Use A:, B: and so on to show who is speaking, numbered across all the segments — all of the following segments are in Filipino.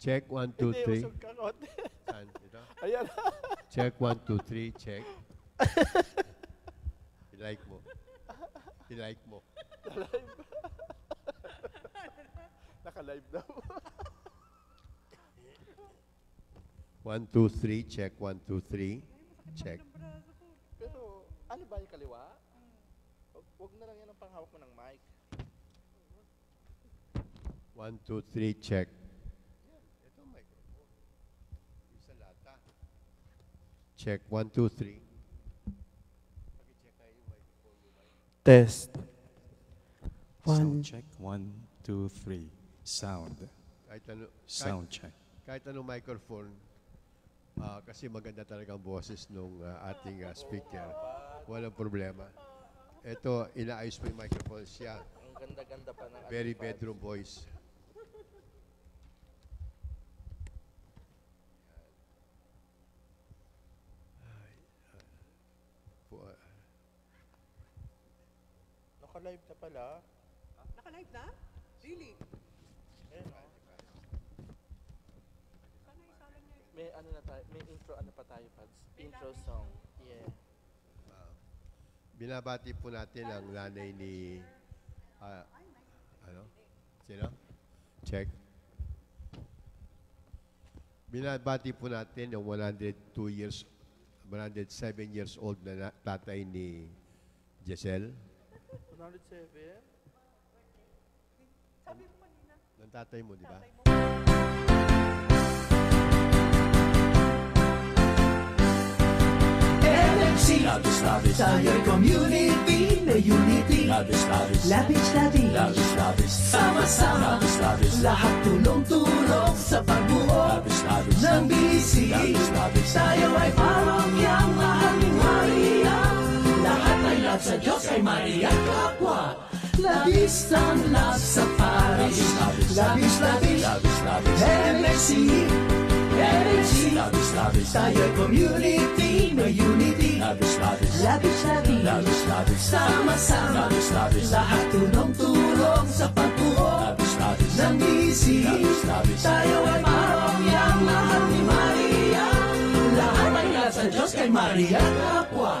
A: Check, one, two, Hindi, three. usog ka Saan? Ito? Ayan. Check, one, two, three, check. I-like mo. I-like mo. Naka-live daw. One, two, three, check, one, two, three, check.
B: Pero, ano ba yung kaliwa? Wag- na lang yan ang panghawak mo ng mic.
A: One, two, three, check. Check. One, two, three.
B: Test.
C: Sound
A: check. One, two, three. Sound. Kahit ano, Sound kahit, check. kahit anong microphone, ah, kasi maganda talaga ang boses nung ah, ating ah, speaker. Walang problema. Ito, inaayos mo yung microphone siya. Ang ganda-ganda pa ng Very bedroom voice.
B: Naka-live na pala.
C: Naka-live na? Really? Eh,
B: oh. no? May ano na tayo, may intro ano pa tayo, Pads? Intro song. Yeah.
A: Binabati po natin ang nanay ni... ah, ano? Sino? Check. Binabati po natin yung 102 years, 107 years old na na- tatay ni Giselle.
D: 107.
B: Sabi mo kanina. Ng
A: tatay mo, di ba? Tatay mo.
E: LFC
F: Labis, labis Tayo'y community na unity Labis, labis Labis, labis Labis, labis Sama-sama Labis, labis Lahat tulong-tulong sa pagbuo Labis, labis Ng BC Labis, labis Tayo ay parokyang mahal ni Maria love sa Diyos ay Maria Kapwa. Labis ang love sa Paris. Labis, labis, labis, MFC. MFC. Labis, labis, tayo community. No unity. Labis, labis, labis, labis. Labis, labis, sama-sama. Labis, labis, lahat tulong-tulong sa pagbuo. Labis, labis, ng busy. Labis, labis, tayo ay maroyang mahal ni Maria. Lahat ay love sa Diyos kay Maria Kapwa.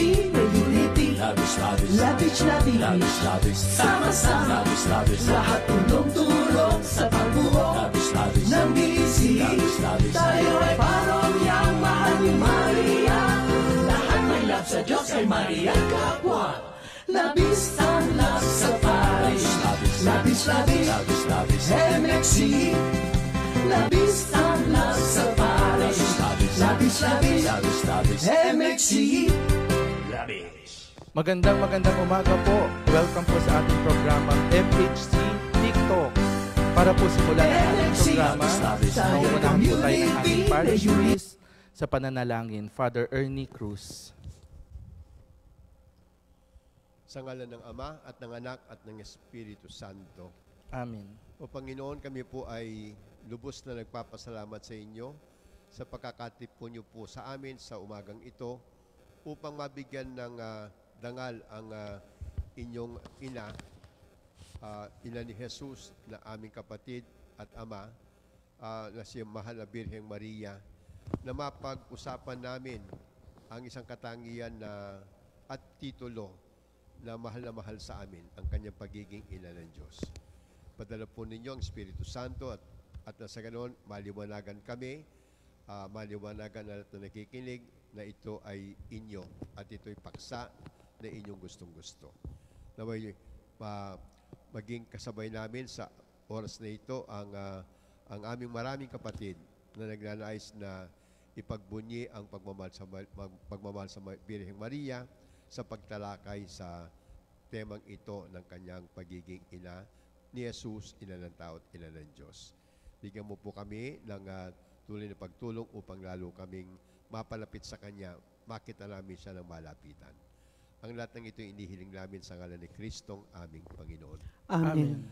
F: Labis, labis Labis, labis Labis, labis Sama-sama Labis, labis Lahat tulong-tulong sa pagbuo Labis, labis Ng BC Labis, labis Tayo ay parolyang mahal ni Maria Lahat may love sa Diyos ay Maria kapwa Labis ang love sa Paris Labis, labis Labis, labis MXC Labis ang
D: love sa Paris Labis, labis Labis,
F: labis MXC
B: Labis Magandang magandang umaga po. Welcome po sa ating programa MHC TikTok. Para po simulan ang ating programa, mauunahan po tayo ng ating parish priest sa pananalangin, Father Ernie Cruz.
A: Sa ngalan ng Ama at ng Anak at ng Espiritu Santo. Amen. O Panginoon, kami po ay lubos na nagpapasalamat sa inyo sa pagkakatip po niyo po sa amin sa umagang ito upang mabigyan ng uh, dangal ang uh, inyong ina, uh, ina ni Jesus na aming kapatid at ama uh, na si Mahal na Birheng Maria na mapag-usapan namin ang isang katangian na at titulo na mahal na mahal sa amin ang kanyang pagiging ina ng Diyos. Padala po ninyo ang Espiritu Santo at, at na sa ganoon maliwanagan kami, uh, maliwanagan na nakikinig na ito ay inyo at ito'y paksa na inyong gustong-gusto. Naway, pa maging kasabay namin sa oras na ito ang, uh, ang aming maraming kapatid na nagnanais na ipagbunyi ang pagmamahal sa, pagmamahal sa Birheng Maria sa pagtalakay sa temang ito ng kanyang pagiging ina ni Jesus, ina ng tao at ina ng Diyos. Bigyan mo po kami ng uh, tuloy na pagtulong upang lalo kaming mapalapit sa Kanya, makita namin siya ng malapitan. Ang lahat ng ito inihiling namin sa ngalan ni Kristong aming Panginoon. Amen.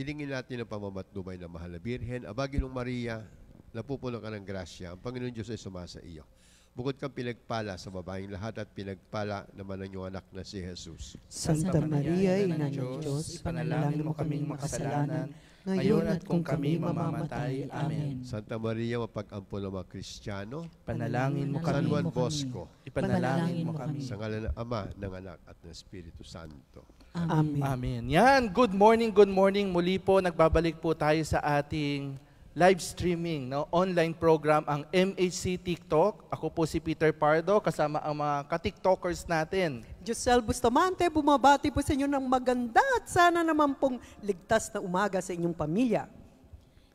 A: Ilingin natin ang pamamatnubay ng Mahal na Birhen, Abagilong Maria, napupuno ka ng grasya. Ang Panginoon Diyos ay sumasa iyo. Bukod kang pinagpala sa babaeng lahat at pinagpala naman ang iyong anak na si Jesus. Santa
C: Maria, Ina ng Diyos, ipanalangin mo kaming makasalanan ngayon at kung kami mamamatay. Amen.
A: Santa Maria, mapag-ampulama Kristiyano, panalangin mo kami. San Juan Bosco, ipanalangin mo kami. Sa ngalan ng Ama, ng Anak, at ng Espiritu Santo. Amen.
B: Amen. Yan, good morning, good morning. Muli po, nagbabalik po tayo sa ating live streaming, no? online program ang MHC TikTok. Ako po si Peter Pardo, kasama ang mga
C: ka-TikTokers natin. Giselle Bustamante, bumabati po sa inyo ng maganda at sana naman pong ligtas na umaga sa inyong pamilya.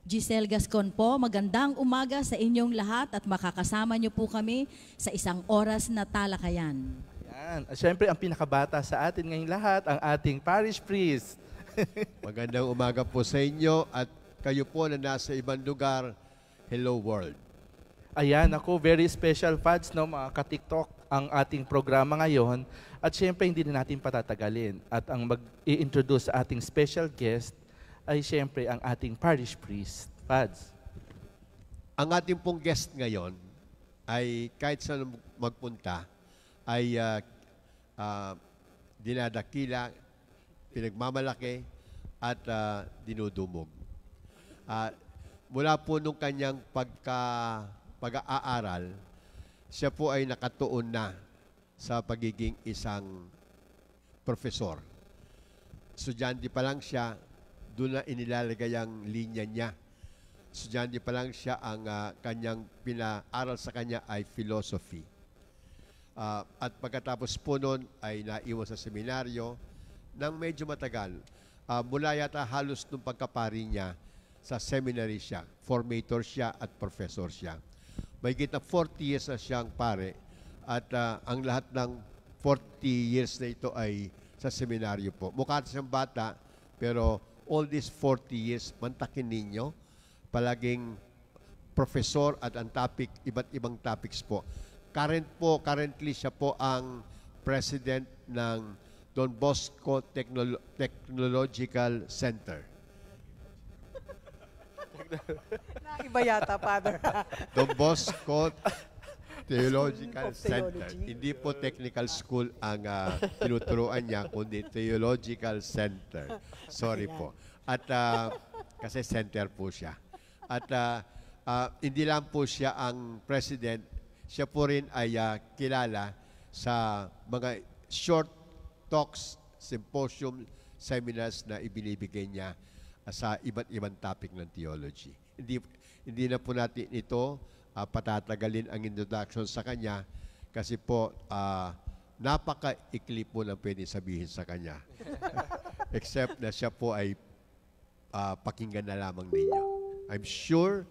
C: Giselle Gascon po, magandang
G: umaga sa inyong lahat at makakasama niyo po kami sa isang oras na talakayan.
B: Ayan. At Siyempre, ang pinakabata sa atin ngayong lahat, ang ating parish priest. magandang umaga po sa inyo at kayo po na nasa ibang lugar, hello world. Ayan, ako, very special fans, no, mga ka-TikTok, ang ating programa ngayon. At syempre, hindi na natin patatagalin. At ang mag-i-introduce sa ating special guest ay syempre ang ating parish priest, Fads.
A: Ang ating pong guest ngayon ay kahit saan magpunta, ay uh, uh, dinadakila, pinagmamalaki, at uh, dinudumog uh, mula po nung kanyang pagka, pag-aaral, siya po ay nakatuon na sa pagiging isang profesor. Estudyante pa lang siya, doon na inilalagay ang linya niya. Estudyante pa lang siya, ang uh, kanyang pinaaral sa kanya ay philosophy. Uh, at pagkatapos po noon ay naiwan sa seminaryo nang medyo matagal. Uh, mula yata halos nung pagkapari niya, sa seminary siya, formator siya at professor siya. May kita 40 years na siyang pare at uh, ang lahat ng 40 years na ito ay sa seminaryo po. Mukha siyang bata pero all these 40 years, mantakin ninyo, palaging professor at ang topic, iba't ibang topics po. Current po, currently siya po ang president ng Don Bosco Technolo Technological Center.
C: Naiba yata, Father.
A: Don Bosco Theological Center. Hindi po technical school ang uh, tinuturuan niya, kundi Theological Center. Sorry po. At uh, kasi center po siya. At uh, uh, hindi lang po siya ang president, siya po rin ay uh, kilala sa mga short talks, symposium, seminars na ibinibigay niya sa iba't ibang topic ng theology. Hindi, hindi na po natin ito uh, patatagalin ang introduction sa kanya kasi po uh, napaka-ikli po na pwede sabihin sa kanya. Except na siya po ay uh, pakinggan na lamang ninyo. I'm sure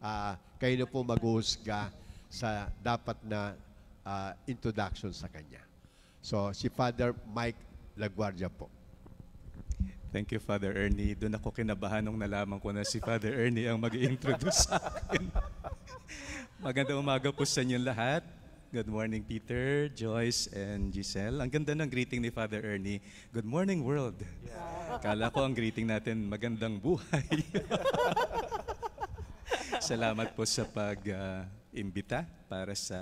A: uh, kayo na po maghuhusga sa dapat na uh, introduction sa kanya. So, si Father Mike Laguardia po. Thank you,
H: Father Ernie. Doon ako kinabahan nung nalaman ko na si Father Ernie ang mag introduce sa akin. Maganda umaga po sa inyong lahat. Good morning, Peter, Joyce, and Giselle. Ang ganda ng greeting ni Father Ernie. Good morning, world. Yeah. Kala ko ang greeting natin, magandang buhay. Salamat po sa pag-imbita ah, uh, para sa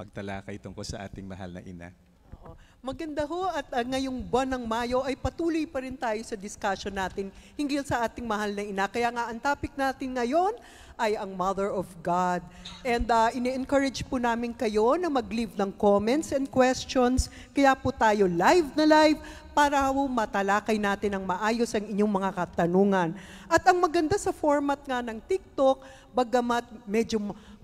H: pagtalakay tungkol sa ating mahal na ina.
C: Maganda ho at uh, ngayong buwan ng Mayo ay patuloy pa rin tayo sa discussion natin hinggil sa ating mahal na ina. Kaya nga ang topic natin ngayon ay ang Mother of God. And uh, ini-encourage po namin kayo na mag-leave ng comments and questions. Kaya po tayo live na live para po matalakay natin ang maayos ang inyong mga katanungan. At ang maganda sa format nga ng TikTok, bagamat medyo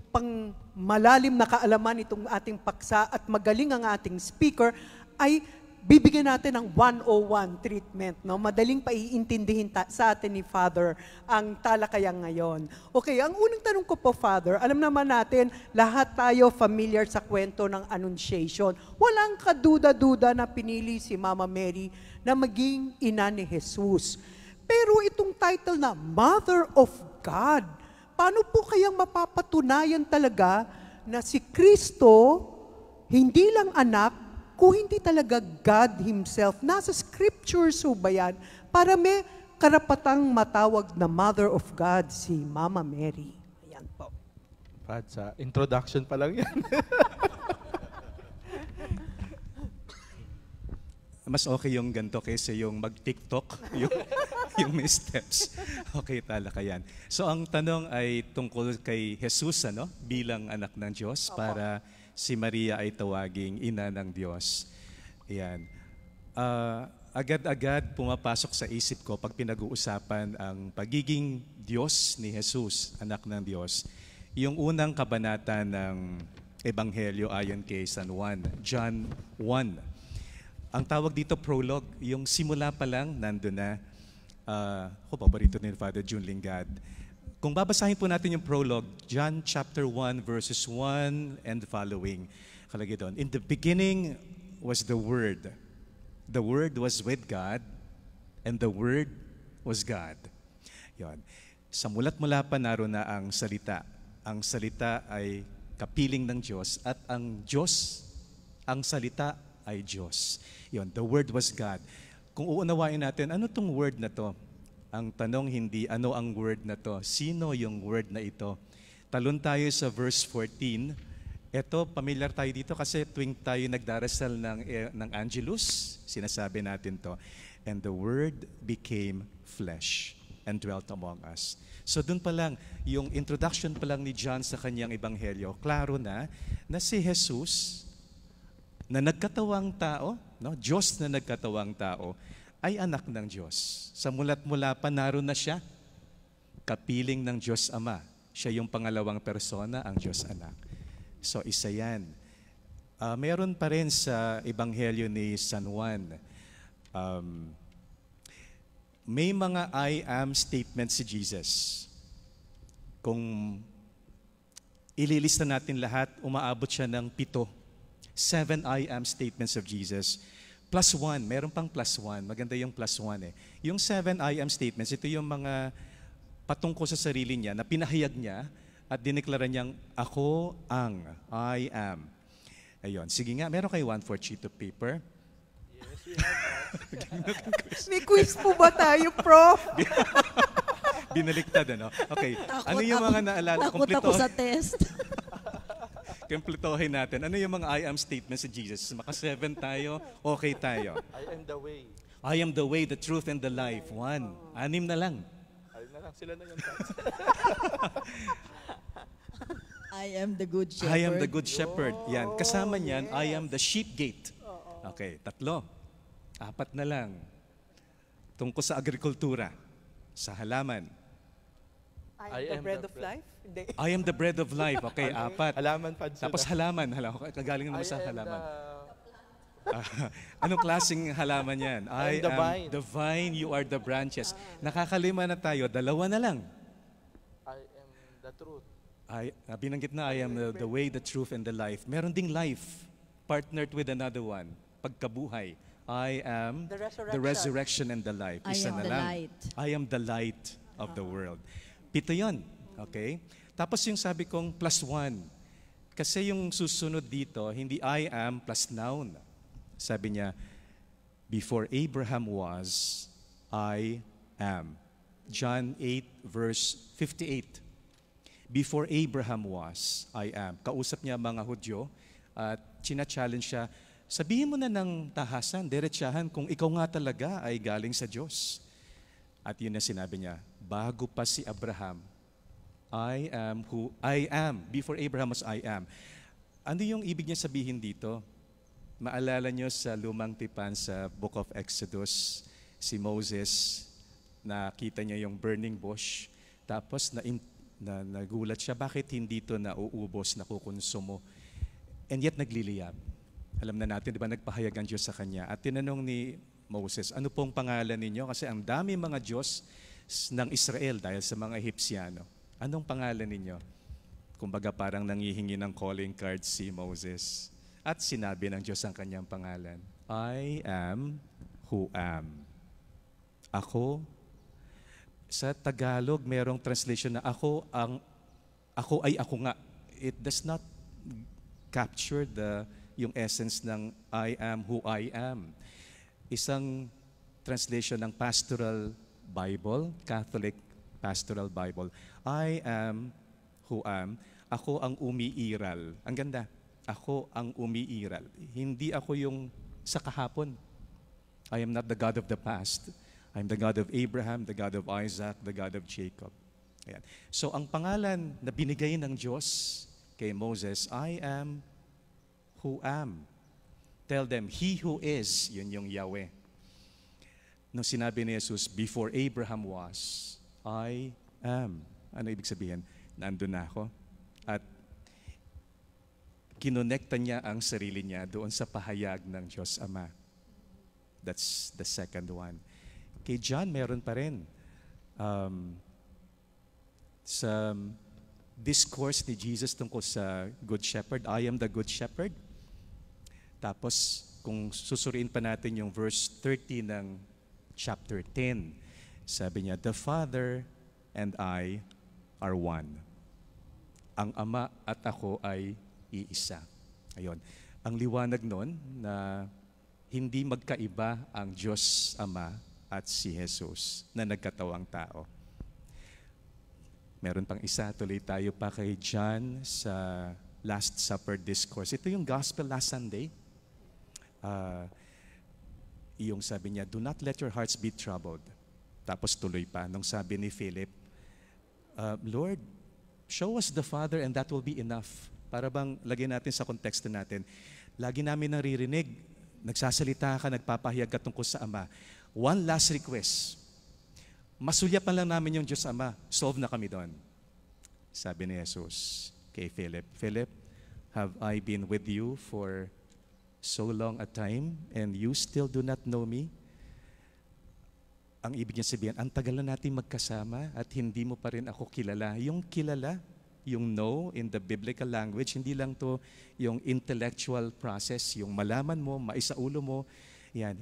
C: pang malalim na kaalaman itong ating paksa at magaling ang ating speaker, ay bibigyan natin ng 101 treatment. No? Madaling paiintindihin ta- sa atin ni Father ang talakayan ngayon. Okay, ang unang tanong ko po, Father, alam naman natin, lahat tayo familiar sa kwento ng Annunciation. Walang kaduda-duda na pinili si Mama Mary na maging ina ni Jesus. Pero itong title na Mother of God, paano po kayang mapapatunayan talaga na si Kristo hindi lang anak, kung hindi talaga God Himself, nasa scriptures ho ba yan, para may karapatang matawag na Mother of God, si Mama Mary. Ayan po.
B: Brad, sa introduction pa lang yan.
H: Mas okay yung ganto kaysa yung mag-TikTok, yung, yung may steps. Okay talaga yan. So ang tanong ay tungkol kay Jesus ano, bilang anak ng Diyos Opo. para si Maria ay tawaging ina ng Diyos. Ayan. Uh, agad-agad pumapasok sa isip ko pag pinag-uusapan ang pagiging Diyos ni Jesus, anak ng Diyos. Yung unang kabanata ng Ebanghelyo ayon kay San Juan, John 1. Ang tawag dito prologue, yung simula pa lang nandun na. Uh, ako, paborito ni Father June Lingad kung babasahin po natin yung prologue, John chapter 1 verses 1 and following. Kalagay doon, In the beginning was the Word. The Word was with God, and the Word was God. Yon. Sa mulat mula pa naroon na ang salita. Ang salita ay kapiling ng Diyos at ang Diyos, ang salita ay Diyos. Yon, the Word was God. Kung uunawain natin, ano tong Word na to? Ang tanong hindi ano ang word na to? Sino yung word na ito? Talon tayo sa verse 14. Ito, pamilyar tayo dito kasi tuwing tayo nagdarasal ng, eh, ng Angelus, sinasabi natin to. And the Word became flesh and dwelt among us. So dun pa lang, yung introduction pa lang ni John sa kanyang ebanghelyo, klaro na na si Jesus na nagkatawang tao, no? Diyos na nagkatawang tao, ay anak ng Diyos. Sa mulat mula pa naroon na siya, kapiling ng Diyos Ama. Siya yung pangalawang persona, ang Diyos Anak. So isa yan. Uh, meron pa rin sa Ebanghelyo ni San Juan, um, may mga I am statements si Jesus. Kung ililista natin lahat, umaabot siya ng pito. Seven I am statements of Jesus. Jesus Plus one, meron pang plus one. Maganda yung plus one eh. Yung seven I am statements, ito yung mga patungko sa sarili niya na pinahayag niya at dineklara niyang, ako ang, I am. Ayun, sige nga, meron kayo one for sheet of paper. Yes, we
C: have quiz. May quiz po ba tayo,
D: Prof?
H: Binaliktad, ano? Okay. Takot ano yung mga naalala? Takot Kompleto. ako sa
D: test.
H: kumpletohin natin. Ano yung mga I am statements si Jesus? Maka seven tayo, okay tayo.
B: I am the way.
H: I am the way, the truth, and the life. One. Anim na lang.
D: Anim na lang. Sila na yung
G: I am the good shepherd. I am the good
H: shepherd. Oh, Yan. Kasama oh, niyan, yes. I am the sheep gate. Oh, Okay, tatlo. Apat na lang. Tungkol sa agrikultura, sa halaman.
C: I am, I am the bread of life. Hindi. I am
H: the bread of life. Okay, apat. Halaman pa sila. Tapos halaman. halaman. kagaling naman I sa halaman. The... Ah, anong klaseng halaman yan? I, I am the vine. the vine, you are the branches. Ah. Nakakalima na tayo, dalawa na lang.
D: I am the truth.
H: I, uh, binanggit na, I am the, the way, the truth, and the life. Meron ding life partnered with another one, pagkabuhay. I am the resurrection, the resurrection and the life. Isa I am na the lang. light. I am the light of uh -huh. the world. Pito yun. Okay? Tapos yung sabi kong plus one. Kasi yung susunod dito, hindi I am plus noun. Sabi niya, before Abraham was, I am. John 8 verse 58. Before Abraham was, I am. Kausap niya mga Hudyo at china-challenge siya, sabihin mo na ng tahasan, diretsyahan kung ikaw nga talaga ay galing sa Diyos. At yun na sinabi niya, bago pa si Abraham, I am who I am. Before Abraham was I am. Ano yung ibig niya sabihin dito? Maalala niyo sa lumang tipan sa Book of Exodus, si Moses, nakita niya yung burning bush. Tapos na, na nagulat siya, bakit hindi ito nauubos, nakukonsumo? And yet nagliliyab. Alam na natin, di ba, nagpahayag ang Diyos sa kanya. At tinanong ni Moses, ano pong pangalan ninyo? Kasi ang dami mga Diyos ng Israel dahil sa mga Egyptiano. Anong pangalan ninyo? Kumbaga parang nangihingi ng calling card si Moses. At sinabi ng Diyos ang kanyang pangalan, I am who am. Ako, sa Tagalog, merong translation na ako ang ako ay ako nga. It does not capture the yung essence ng I am who I am. Isang translation ng pastoral Bible, Catholic pastoral Bible. I am who am. Ako ang umiiral. Ang ganda. Ako ang umiiral. Hindi ako yung sa kahapon. I am not the God of the past. I'm the God of Abraham, the God of Isaac, the God of Jacob. Ayan. So ang pangalan na binigay ng Diyos kay Moses, I am who am. Tell them, He who is, yun yung Yahweh. Nung sinabi ni Jesus, before Abraham was, I am. Ano ibig sabihin? Nandun na ako. At kinonekta niya ang sarili niya doon sa pahayag ng Diyos Ama. That's the second one. Kay John, meron pa rin. Um, sa discourse ni Jesus tungkol sa Good Shepherd, I am the Good Shepherd. Tapos, kung susuriin pa natin yung verse 30 ng chapter 10, sabi niya, The Father and I are one. Ang Ama at ako ay iisa. Ayon. Ang liwanag nun na hindi magkaiba ang Diyos Ama at si Jesus na nagkatawang tao. Meron pang isa, tuloy tayo pa kay John sa Last Supper Discourse. Ito yung Gospel last Sunday. Uh, ah, yung sabi niya, Do not let your hearts be troubled. Tapos tuloy pa, nung sabi ni Philip, Uh, Lord, show us the Father and that will be enough. Para bang lagyan natin sa konteksto natin. Lagi namin naririnig, nagsasalita ka, nagpapahayag ka tungkol sa Ama. One last request. Masulyapan lang namin yung Diyos Ama. Solve na kami doon. Sabi ni Jesus kay Philip, Philip, have I been with you for so long a time and you still do not know me? Ang ibig niya sabihin, ang tagal na natin magkasama at hindi mo pa rin ako kilala. Yung kilala, yung know in the biblical language, hindi lang to yung intellectual process, yung malaman mo, maisaulo mo. Yan.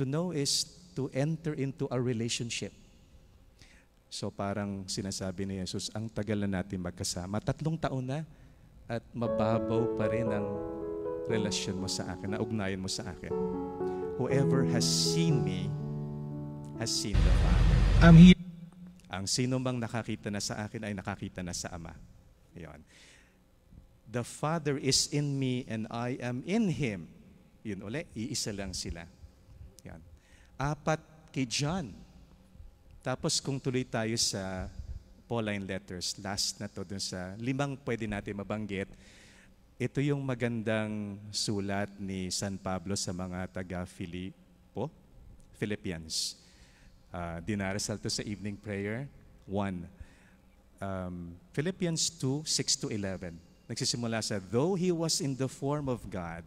H: To know is to enter into a relationship. So parang sinasabi ni Jesus, ang tagal na natin magkasama. Tatlong taon na at mababaw pa rin ang relasyon mo sa akin, na ugnayan mo sa akin. Whoever has seen me has seen the Father. I'm here. Ang sino mang nakakita na sa akin ay nakakita na sa Ama. Yun. The Father is in me and I am in Him. Yun uli, iisa lang sila. Yan. Apat kay John. Tapos kung tuloy tayo sa Pauline letters, last na to dun sa limang pwede natin mabanggit, ito yung magandang sulat ni San Pablo sa mga taga-Filipo, Philippians uh, dinarasal to sa evening prayer. One, um, Philippians 2, 6 to 11. Nagsisimula sa, Though he was in the form of God,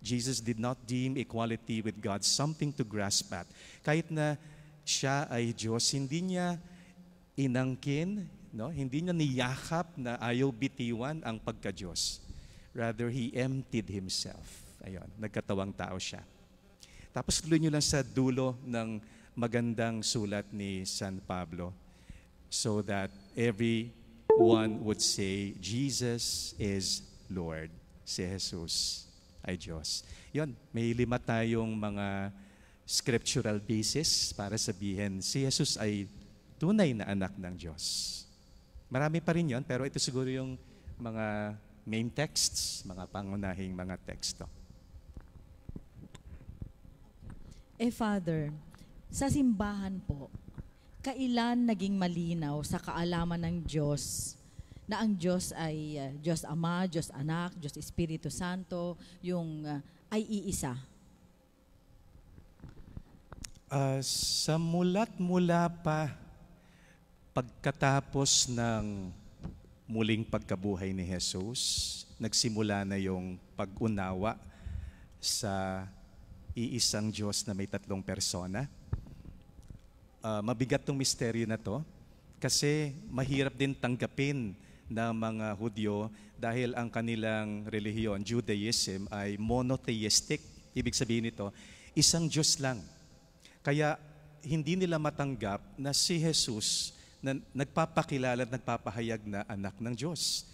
H: Jesus did not deem equality with God something to grasp at. Kahit na siya ay Diyos, hindi niya inangkin, no? hindi niya niyakap na ayaw bitiwan ang pagka-Diyos. Rather, he emptied himself. Ayun, nagkatawang tao siya. Tapos tuloy niyo lang sa dulo ng magandang sulat ni San Pablo so that everyone would say, Jesus is Lord. Si Jesus ay Diyos. Yon, may lima tayong mga scriptural basis para sabihin, si Jesus ay tunay na anak ng Diyos. Marami pa rin yon, pero ito siguro yung mga main texts, mga pangunahing mga teksto.
G: A eh, father, sa simbahan po, kailan naging malinaw sa kaalaman ng Diyos na ang Diyos ay uh, Diyos Ama, Diyos Anak, Diyos Espiritu Santo, yung uh, ay iisa?
H: Uh, sa mulat-mula pa pagkatapos ng muling pagkabuhay ni Jesus, nagsimula na yung pag-unawa sa iisang Diyos na may tatlong persona uh, mabigat tong misteryo na to kasi mahirap din tanggapin ng mga Hudyo dahil ang kanilang relihiyon, Judaism, ay monotheistic. Ibig sabihin nito, isang Diyos lang. Kaya hindi nila matanggap na si Jesus na nagpapakilala at nagpapahayag na anak ng Diyos.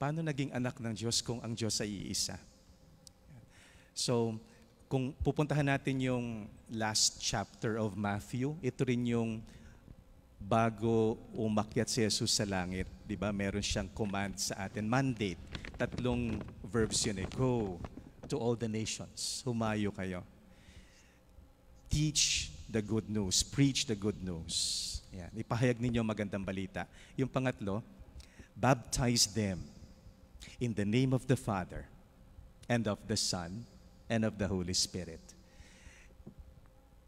H: Paano naging anak ng Diyos kung ang Diyos ay iisa? So, kung pupuntahan natin yung last chapter of Matthew, ito rin yung bago umakyat si Jesus sa langit, di ba? Meron siyang command sa atin, mandate. Tatlong verbs yun eh. Go to all the nations. Humayo kayo. Teach the good news. Preach the good news. Yan. Ipahayag ninyo magandang balita. Yung pangatlo, baptize them in the name of the Father and of the Son and of the Holy Spirit.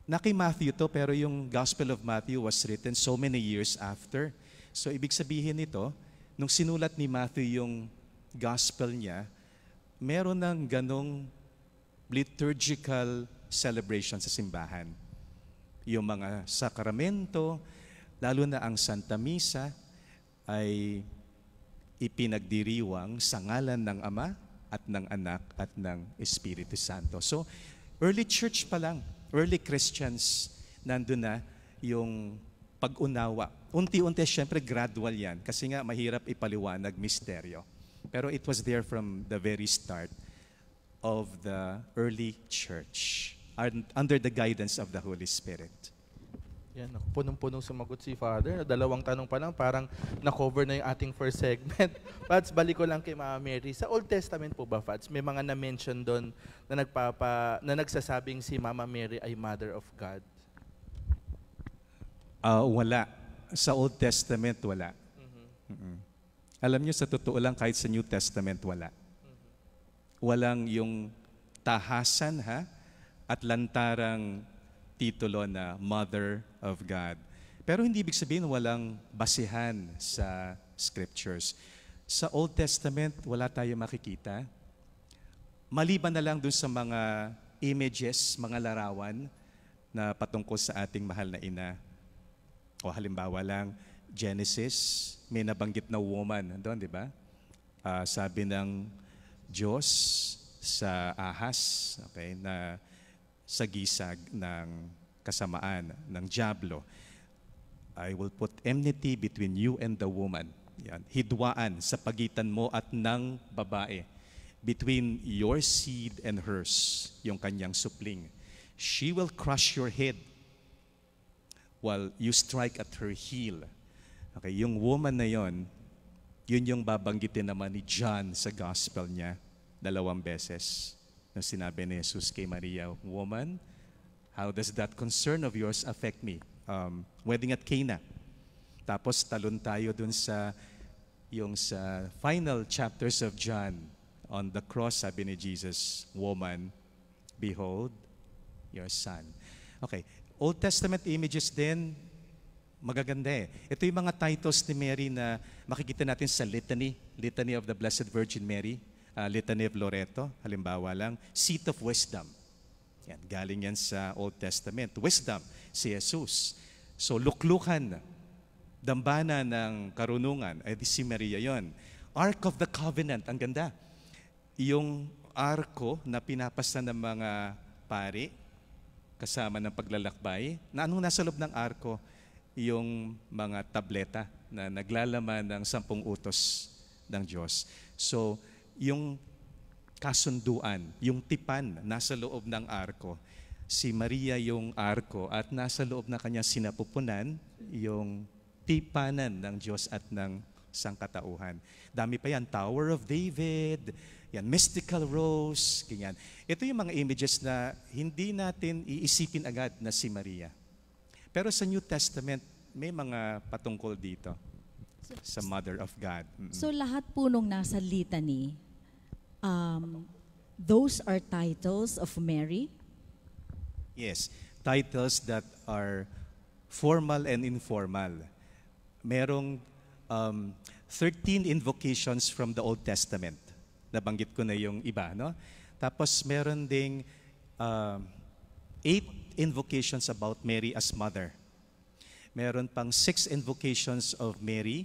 H: Naki Matthew to, pero yung Gospel of Matthew was written so many years after. So ibig sabihin nito, nung sinulat ni Matthew yung Gospel niya, meron ng ganong liturgical celebration sa simbahan. Yung mga sakramento, lalo na ang Santa Misa, ay ipinagdiriwang sa ngalan ng Ama, at ng anak at ng Espiritu Santo. So, early church pa lang, early Christians, nandun na yung pag-unawa. Unti-unti, syempre gradual yan kasi nga mahirap ipaliwanag misteryo. Pero it was there from the very start of the early church under the guidance of the Holy Spirit.
B: Yan, ako, punong-punong sumagot si Father. Dalawang tanong pa lang, parang na-cover na yung ating first segment. Fats, balik ko lang kay Mama Mary. Sa Old Testament po ba, Fats, may mga na-mention doon na, nagpapa, na nagsasabing si Mama Mary ay Mother of God?
H: Uh, wala. Sa Old Testament, wala. Mm-hmm. Mm-hmm. Alam niyo, sa totoo lang, kahit sa New Testament, wala. Mm-hmm. Walang yung tahasan, ha? At lantarang titulo na Mother of God. Pero hindi ibig sabihin walang basihan sa scriptures. Sa Old Testament, wala tayo makikita. Maliban na lang dun sa mga images, mga larawan na patungkol sa ating mahal na ina. O halimbawa lang, Genesis, may nabanggit na woman doon, di ba? Uh, sabi ng Diyos sa ahas, okay, na sa gisag ng kasamaan ng Diablo. I will put enmity between you and the woman. Yan. Hidwaan sa pagitan mo at ng babae. Between your seed and hers, yung kanyang supling. She will crush your head while you strike at her heel. Okay, yung woman na yon, yun yung babanggitin naman ni John sa gospel niya dalawang beses na sinabi ni Jesus kay Maria, Woman, How does that concern of yours affect me? Um, wedding at Cana. Tapos talon tayo dun sa yung sa final chapters of John. On the cross, sabi ni Jesus, Woman, behold your son. Okay, Old Testament images din, magaganda eh. Ito yung mga titles ni Mary na makikita natin sa litany, Litany of the Blessed Virgin Mary, uh, Litany of Loreto, halimbawa lang, Seat of Wisdom. Yan, galing yan sa Old Testament. Wisdom, si Jesus. So luklukan, dambana ng karunungan, ay si Maria yon. Ark of the Covenant, ang ganda. Yung arko na pinapasa ng mga pari, kasama ng paglalakbay, na anong nasa loob ng arko? Yung mga tableta na naglalaman ng sampung utos ng Diyos. So, yung kasunduan, yung tipan nasa loob ng arko. Si Maria yung arko at nasa loob na kanya sinapupunan yung tipanan ng Diyos at ng sangkatauhan. Dami pa yan, Tower of David, yan, Mystical Rose, ganyan. Ito yung mga images na hindi natin iisipin agad na si Maria. Pero sa New Testament, may mga patungkol dito sa Mother of God. Mm-mm. So
G: lahat po nung nasa litany, Um, those are titles of Mary?
H: Yes, titles that are formal and informal. Merong um, 13 invocations from the Old Testament. Nabanggit ko na yung iba, no? Tapos meron ding uh, eight invocations about Mary as mother. Meron pang six invocations of Mary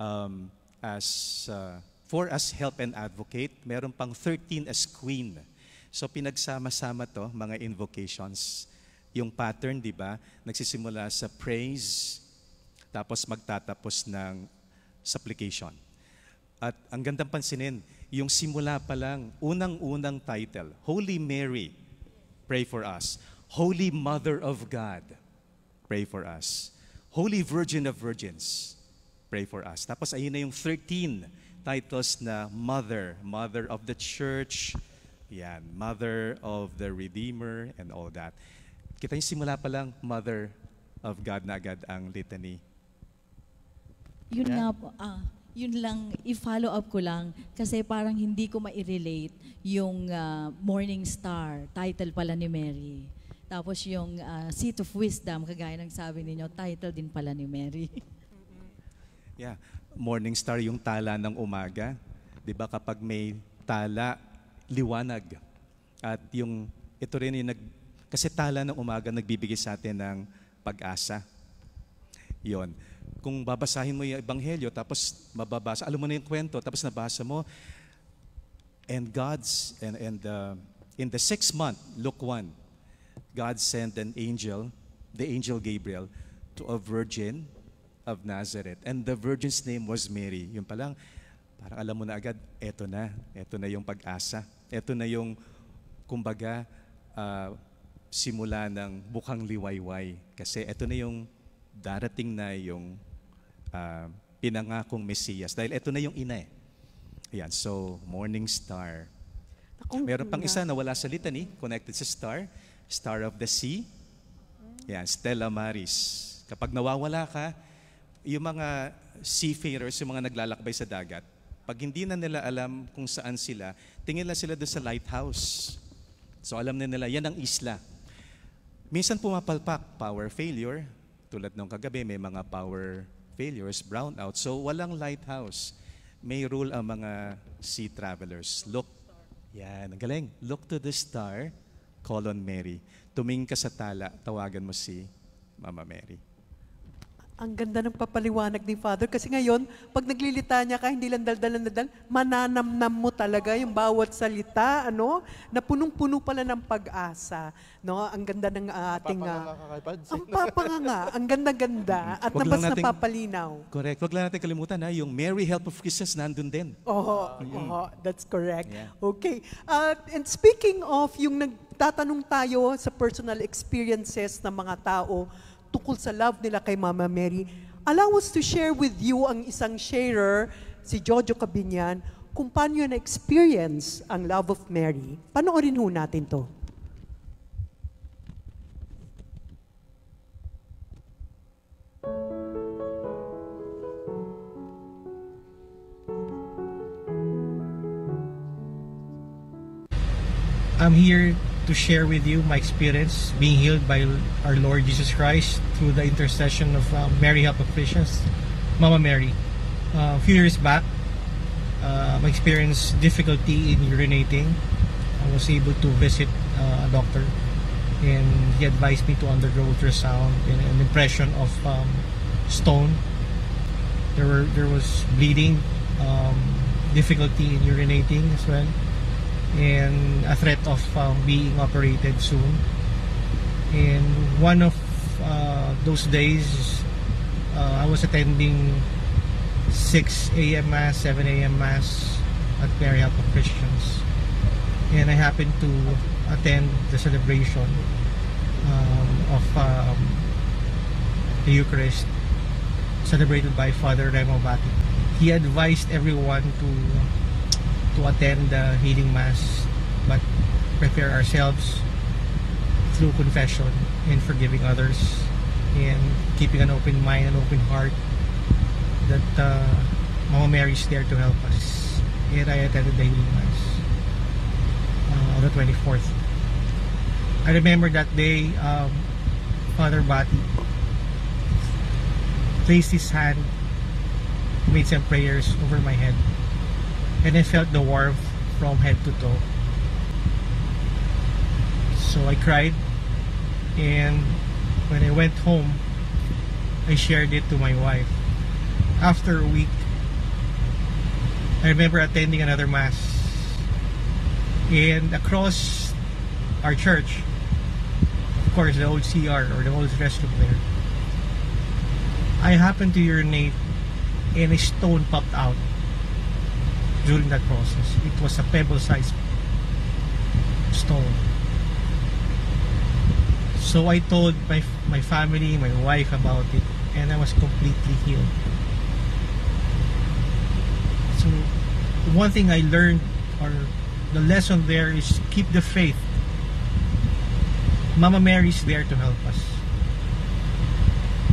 H: um, as uh, for us help and advocate, meron pang 13 as queen. So pinagsama-sama to, mga invocations. Yung pattern, di ba, nagsisimula sa praise, tapos magtatapos ng supplication. At ang gandang pansinin, yung simula pa lang, unang-unang title, Holy Mary, pray for us. Holy Mother of God, pray for us. Holy Virgin of Virgins, pray for us. Tapos ayun na yung 13 titles na mother, mother of the church, yan, mother of the redeemer and all that. Kita yung simula pa lang mother of God na agad ang litany.
G: Yun yeah. nga po, ah, yun lang, i-follow up ko lang kasi parang hindi ko ma-relate yung uh, Morning Star, title pala ni Mary. Tapos yung uh, Seat of Wisdom, kagaya ng sabi ninyo, title din pala ni Mary.
H: yeah morning star yung tala ng umaga. 'Di ba kapag may tala, liwanag. At yung ito rin yung nag kasi tala ng umaga nagbibigay sa atin ng pag-asa. 'Yon. Kung babasahin mo yung ebanghelyo tapos mababasa, alam mo na yung kwento tapos nabasa mo and God's and and uh, in the sixth month, Luke 1, God sent an angel, the angel Gabriel, to a virgin of Nazareth. And the virgin's name was Mary. Yung palang, parang alam mo na agad, eto na. Eto na yung pag-asa. Eto na yung, kumbaga, uh, simula ng bukang liwayway. Kasi eto na yung darating na yung uh, pinangakong Mesiyas. Dahil eto na yung ina eh. Ayan, so, morning star.
D: Akong Meron pang isa na
H: wala sa litany, connected sa star, star of the sea. Yan, Stella Maris. Kapag nawawala ka, yung mga seafarers, yung mga naglalakbay sa dagat, pag hindi na nila alam kung saan sila, tingin na sila doon sa lighthouse. So alam na nila, yan ang isla. Minsan pumapalpak, power failure. Tulad nung kagabi, may mga power failures, brownout. So walang lighthouse. May rule ang mga sea travelers. Look, yan, ang galing. Look to the star, call on Mary. Tumingin ka sa tala, tawagan mo si Mama Mary.
C: Ang ganda ng papaliwanag ni Father. Kasi ngayon, pag naglilita niya ka, hindi lang daldalan nadal, mananamnam mo talaga yung bawat salita, ano, na punong-puno pala ng pag-asa. No? Ang ganda ng uh, ating... Uh, ang papanganga, ang ganda-ganda, at wag labas na papalinaw.
H: Correct. Huwag lang natin kalimutan, ha? yung Mary Help of Christians nandun din.
C: Oo, oh, mm. oh, that's correct. Yeah. Okay. Uh, and speaking of yung nagtatanong tayo sa personal experiences ng mga tao, tungkol sa love nila kay Mama Mary, allow us to share with you ang isang sharer, si Jojo Cabinyan, kung paano na-experience ang love of Mary. Panoorin ho natin to.
I: I'm here to share with you my experience being healed by our Lord Jesus Christ through the intercession of uh, Mary Help of Christians, Mama Mary. Uh, a few years back, uh, I experienced difficulty in urinating. I was able to visit uh, a doctor and he advised me to undergo ultrasound and an impression of um, stone. There, were, there was bleeding, um, difficulty in urinating as well and a threat of um, being operated soon. And one of uh, those days, uh, I was attending 6 a.m. Mass, 7 a.m. Mass at Mary Help of Christians. And I happened to attend the celebration um, of um, the Eucharist celebrated by Father Remo He advised everyone to to attend the healing mass, but prepare ourselves through confession and forgiving others and keeping an open mind and open heart that uh, Mama Mary is there to help us. And I attended the healing mass uh, on the 24th. I remember that day, um, Father Bati placed his hand, made some prayers over my head and I felt the warmth from head to toe. So I cried and when I went home, I shared it to my wife. After a week, I remember attending another mass and across our church, of course the old CR or the old restroom there, I happened to urinate and a stone popped out during that process. It was a pebble-sized stone. So I told my, my family, my wife about it, and I was completely healed. So one thing I learned, or the lesson there, is keep the faith. Mama Mary is there to help us.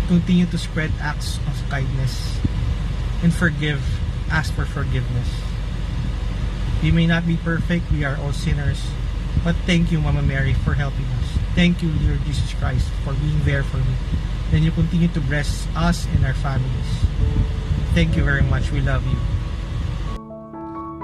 I: Continue to spread acts of kindness and forgive. Ask for forgiveness. We may not be perfect, we are all sinners. But thank you, Mama Mary, for helping us. Thank you, dear Jesus Christ, for being there for me. And you continue to bless us and our families. Thank you very much. We love you.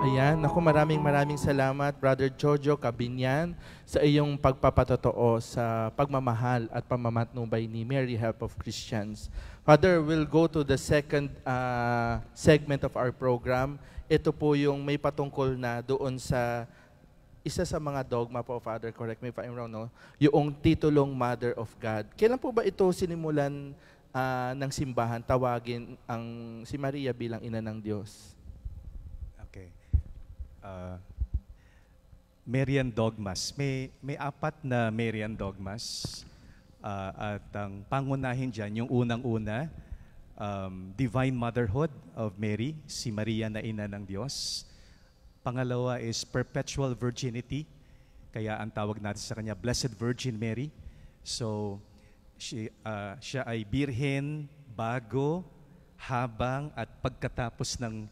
B: Ayan, ako maraming maraming salamat Brother Jojo Cabinyan sa iyong pagpapatotoo sa pagmamahal at pamamatnubay ni Mary Help of Christians. Father, we'll go to the second uh, segment of our program. Ito po yung may patungkol na doon sa isa sa mga dogma po, Father, correct me if I'm wrong, no? Yung titulong Mother of God. Kailan po ba ito sinimulan uh, ng simbahan, tawagin ang si Maria bilang ina ng Diyos?
H: Okay. Uh, Marian dogmas. May, may apat na Marian dogmas Uh, at ang pangunahin dyan, yung unang-una, um, divine motherhood of Mary, si Maria na ina ng Diyos. Pangalawa is perpetual virginity, kaya ang tawag natin sa kanya, Blessed Virgin Mary. So, she, uh, ah, siya ay birhen bago, habang, at pagkatapos ng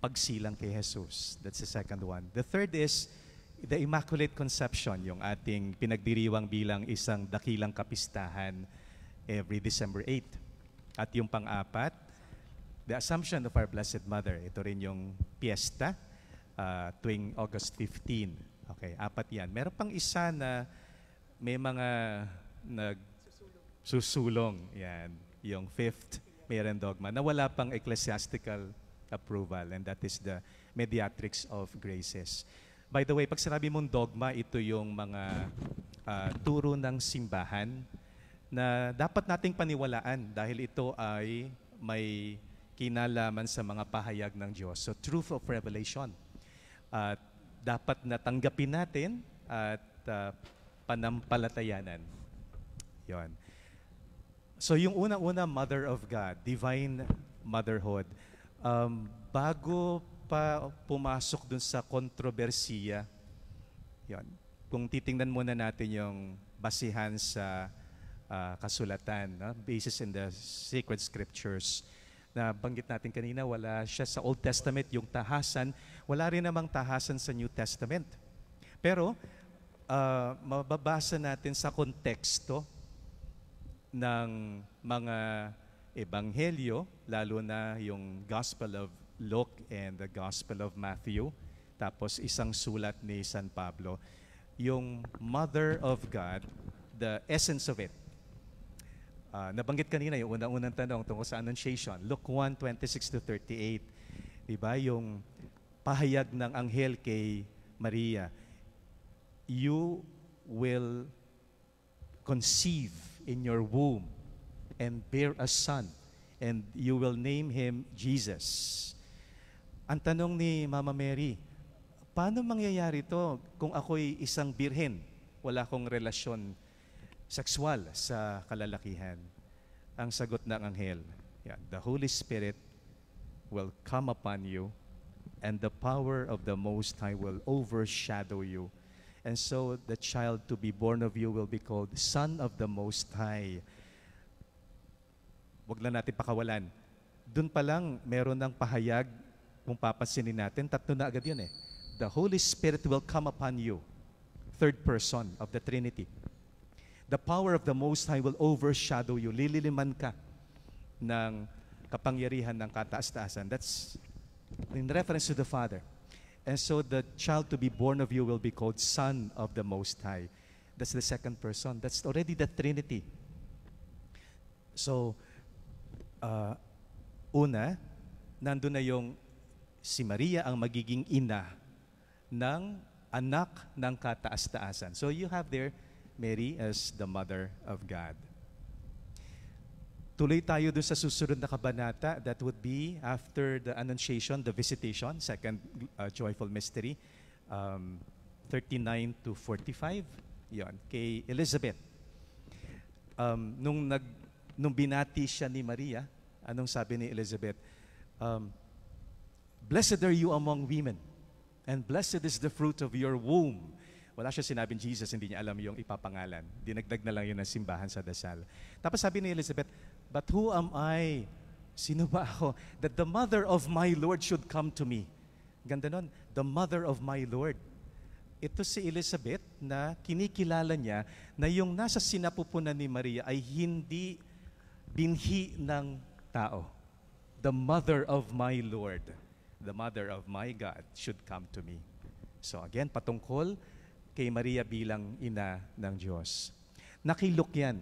H: pagsilang kay Jesus. That's the second one. The third is the Immaculate Conception, yung ating pinagdiriwang bilang isang dakilang kapistahan every December 8. At yung pang-apat, the Assumption of Our Blessed Mother. Ito rin yung piyesta uh, tuwing August 15. Okay, apat yan. Meron pang isa na may mga nagsusulong. Yan, yung fifth Marian dogma na wala pang ecclesiastical approval and that is the mediatrix of graces. By the way, pag sinabi mong dogma, ito yung mga uh, turo ng simbahan na dapat nating paniwalaan dahil ito ay may kinalaman sa mga pahayag ng Diyos. So, truth of revelation. At uh, dapat natanggapin natin at uh, panampalatayanan. Yon. So yung una-una, Mother of God, Divine Motherhood. Um, bago pa pumasok dun sa kontrobersiya. Yon. Kung titingnan muna natin yung basihan sa uh, kasulatan, no? basis in the sacred scriptures. Na banggit natin kanina, wala siya sa Old Testament, yung tahasan. Wala rin namang tahasan sa New Testament. Pero, uh, mababasa natin sa konteksto ng mga ebanghelyo, lalo na yung Gospel of Luke and the Gospel of Matthew, tapos isang sulat ni San Pablo, yung Mother of God, the essence of it. Uh, nabanggit kanina yung unang-unang tanong tungkol sa Annunciation, Luke 1, 26 to 38. Diba? Yung pahayag ng anghel kay Maria, you will conceive in your womb and bear a son, and you will name him Jesus. Ang tanong ni Mama Mary, paano mangyayari ito kung ako'y isang birhen? Wala akong relasyon sexual sa kalalakihan. Ang sagot ng anghel, yeah, the Holy Spirit will come upon you and the power of the Most High will overshadow you. And so the child to be born of you will be called Son of the Most High. Huwag lang natin pakawalan. Doon pa lang meron ng pahayag kung papasinin natin, tatlo na agad yun eh. The Holy Spirit will come upon you. Third person of the Trinity. The power of the Most High will overshadow you. Lililiman ka ng kapangyarihan ng kataas-taasan. That's in reference to the Father. And so the child to be born of you will be called Son of the Most High. That's the second person. That's already the Trinity. So, uh, una, nandun na yung si Maria ang magiging ina ng anak ng kataas-taasan. So you have there Mary as the mother of God. Tuloy tayo dun sa susunod na kabanata. That would be after the Annunciation, the Visitation, second uh, joyful mystery, um, 39 to 45. Yon, kay Elizabeth. Um, nung, nag, nung binati siya ni Maria, anong sabi ni Elizabeth? Um, Blessed are you among women, and blessed is the fruit of your womb. Wala siya sinabing Jesus, hindi niya alam yung ipapangalan. Dinagdag na lang yun ng simbahan sa dasal. Tapos sabi ni Elizabeth, But who am I? Sino ba ako? That the mother of my Lord should come to me. Ganda nun, the mother of my Lord ito si Elizabeth na kinikilala niya na yung nasa sinapupunan ni Maria ay hindi binhi ng tao. The mother of my Lord the mother of my God, should come to me. So again, patungkol kay Maria bilang ina ng Diyos. Nakilok yan.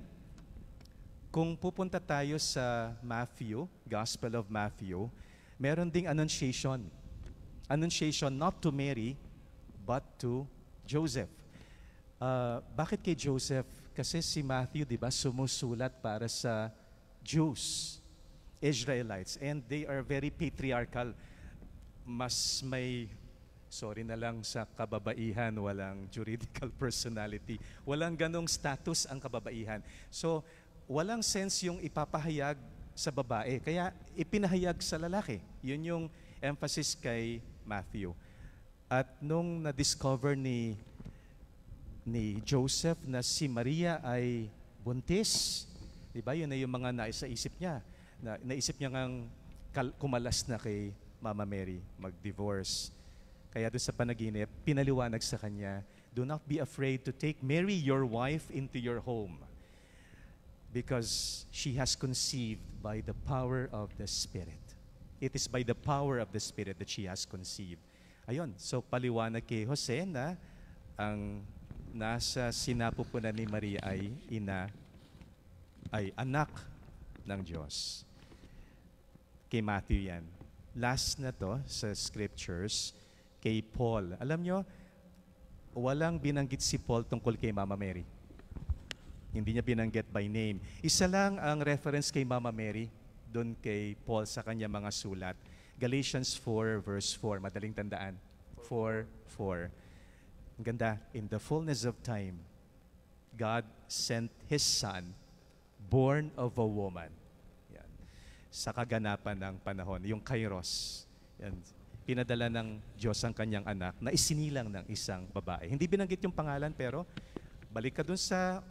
H: Kung pupunta tayo sa Matthew, Gospel of Matthew, meron ding annunciation. Annunciation not to Mary, but to Joseph. Uh, bakit kay Joseph? Kasi si Matthew, di ba, sumusulat para sa Jews, Israelites, and they are very patriarchal mas may, sorry na lang sa kababaihan, walang juridical personality, walang ganong status ang kababaihan. So, walang sense yung ipapahayag sa babae, kaya ipinahayag sa lalaki. Yun yung emphasis kay Matthew. At nung na-discover ni ni Joseph na si Maria ay buntis, 'di ba? Yun na yung mga naisaisip niya. Na, naisip niya ngang kumalas na kay Mama Mary mag-divorce. Kaya doon sa panaginip, pinaliwanag sa kanya, Do not be afraid to take Mary, your wife, into your home because she has conceived by the power of the Spirit. It is by the power of the Spirit that she has conceived. Ayun, so paliwanag kay Jose na ang nasa sinapupunan ni Maria ay ina ay anak ng Diyos. Kay Matthew yan last na to sa scriptures kay Paul. Alam nyo, walang binanggit si Paul tungkol kay Mama Mary. Hindi niya binanggit by name. Isa lang ang reference kay Mama Mary doon kay Paul sa kanya mga sulat. Galatians 4 verse 4, madaling tandaan. 4, 4. Ang ganda, in the fullness of time, God sent His Son, born of a woman, sa kaganapan ng panahon, yung kairos. Yan. Pinadala ng Diyos ang kanyang anak na isinilang ng isang babae. Hindi binanggit yung pangalan pero balik ka dun sa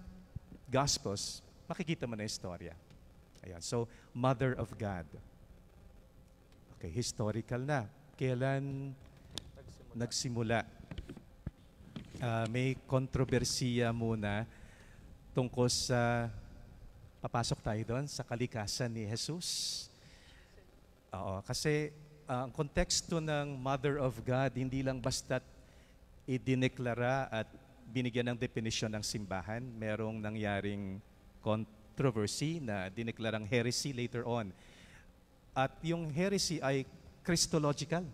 H: Gospels, makikita mo na istorya. Ayan. So, Mother of God. Okay, historical na. Kailan nagsimula? Uh, may kontrobersiya muna tungkol sa Papasok tayo doon sa kalikasan ni Jesus. Oo, kasi uh, ang konteksto ng Mother of God, hindi lang basta't idineklara at binigyan ng definisyon ng simbahan. Merong nangyaring controversy na dineklarang heresy later on. At yung heresy ay Christological,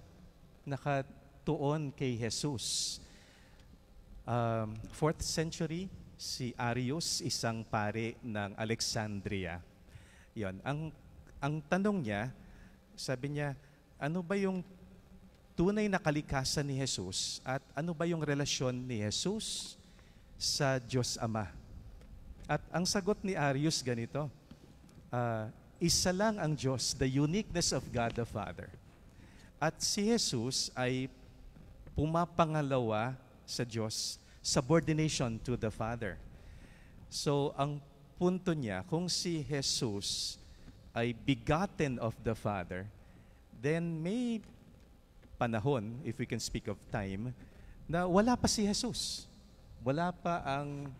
H: nakatuon kay Jesus. Um, fourth century si Arius, isang pare ng Alexandria. Yon. Ang, ang tanong niya, sabi niya, ano ba yung tunay na kalikasan ni Jesus at ano ba yung relasyon ni Jesus sa Diyos Ama? At ang sagot ni Arius ganito, uh, isa lang ang Diyos, the uniqueness of God the Father. At si Jesus ay pumapangalawa sa Diyos subordination to the Father. So, ang punto niya, kung si Jesus ay begotten of the Father, then may panahon, if we can speak of time, na wala pa si Jesus. Wala pa ang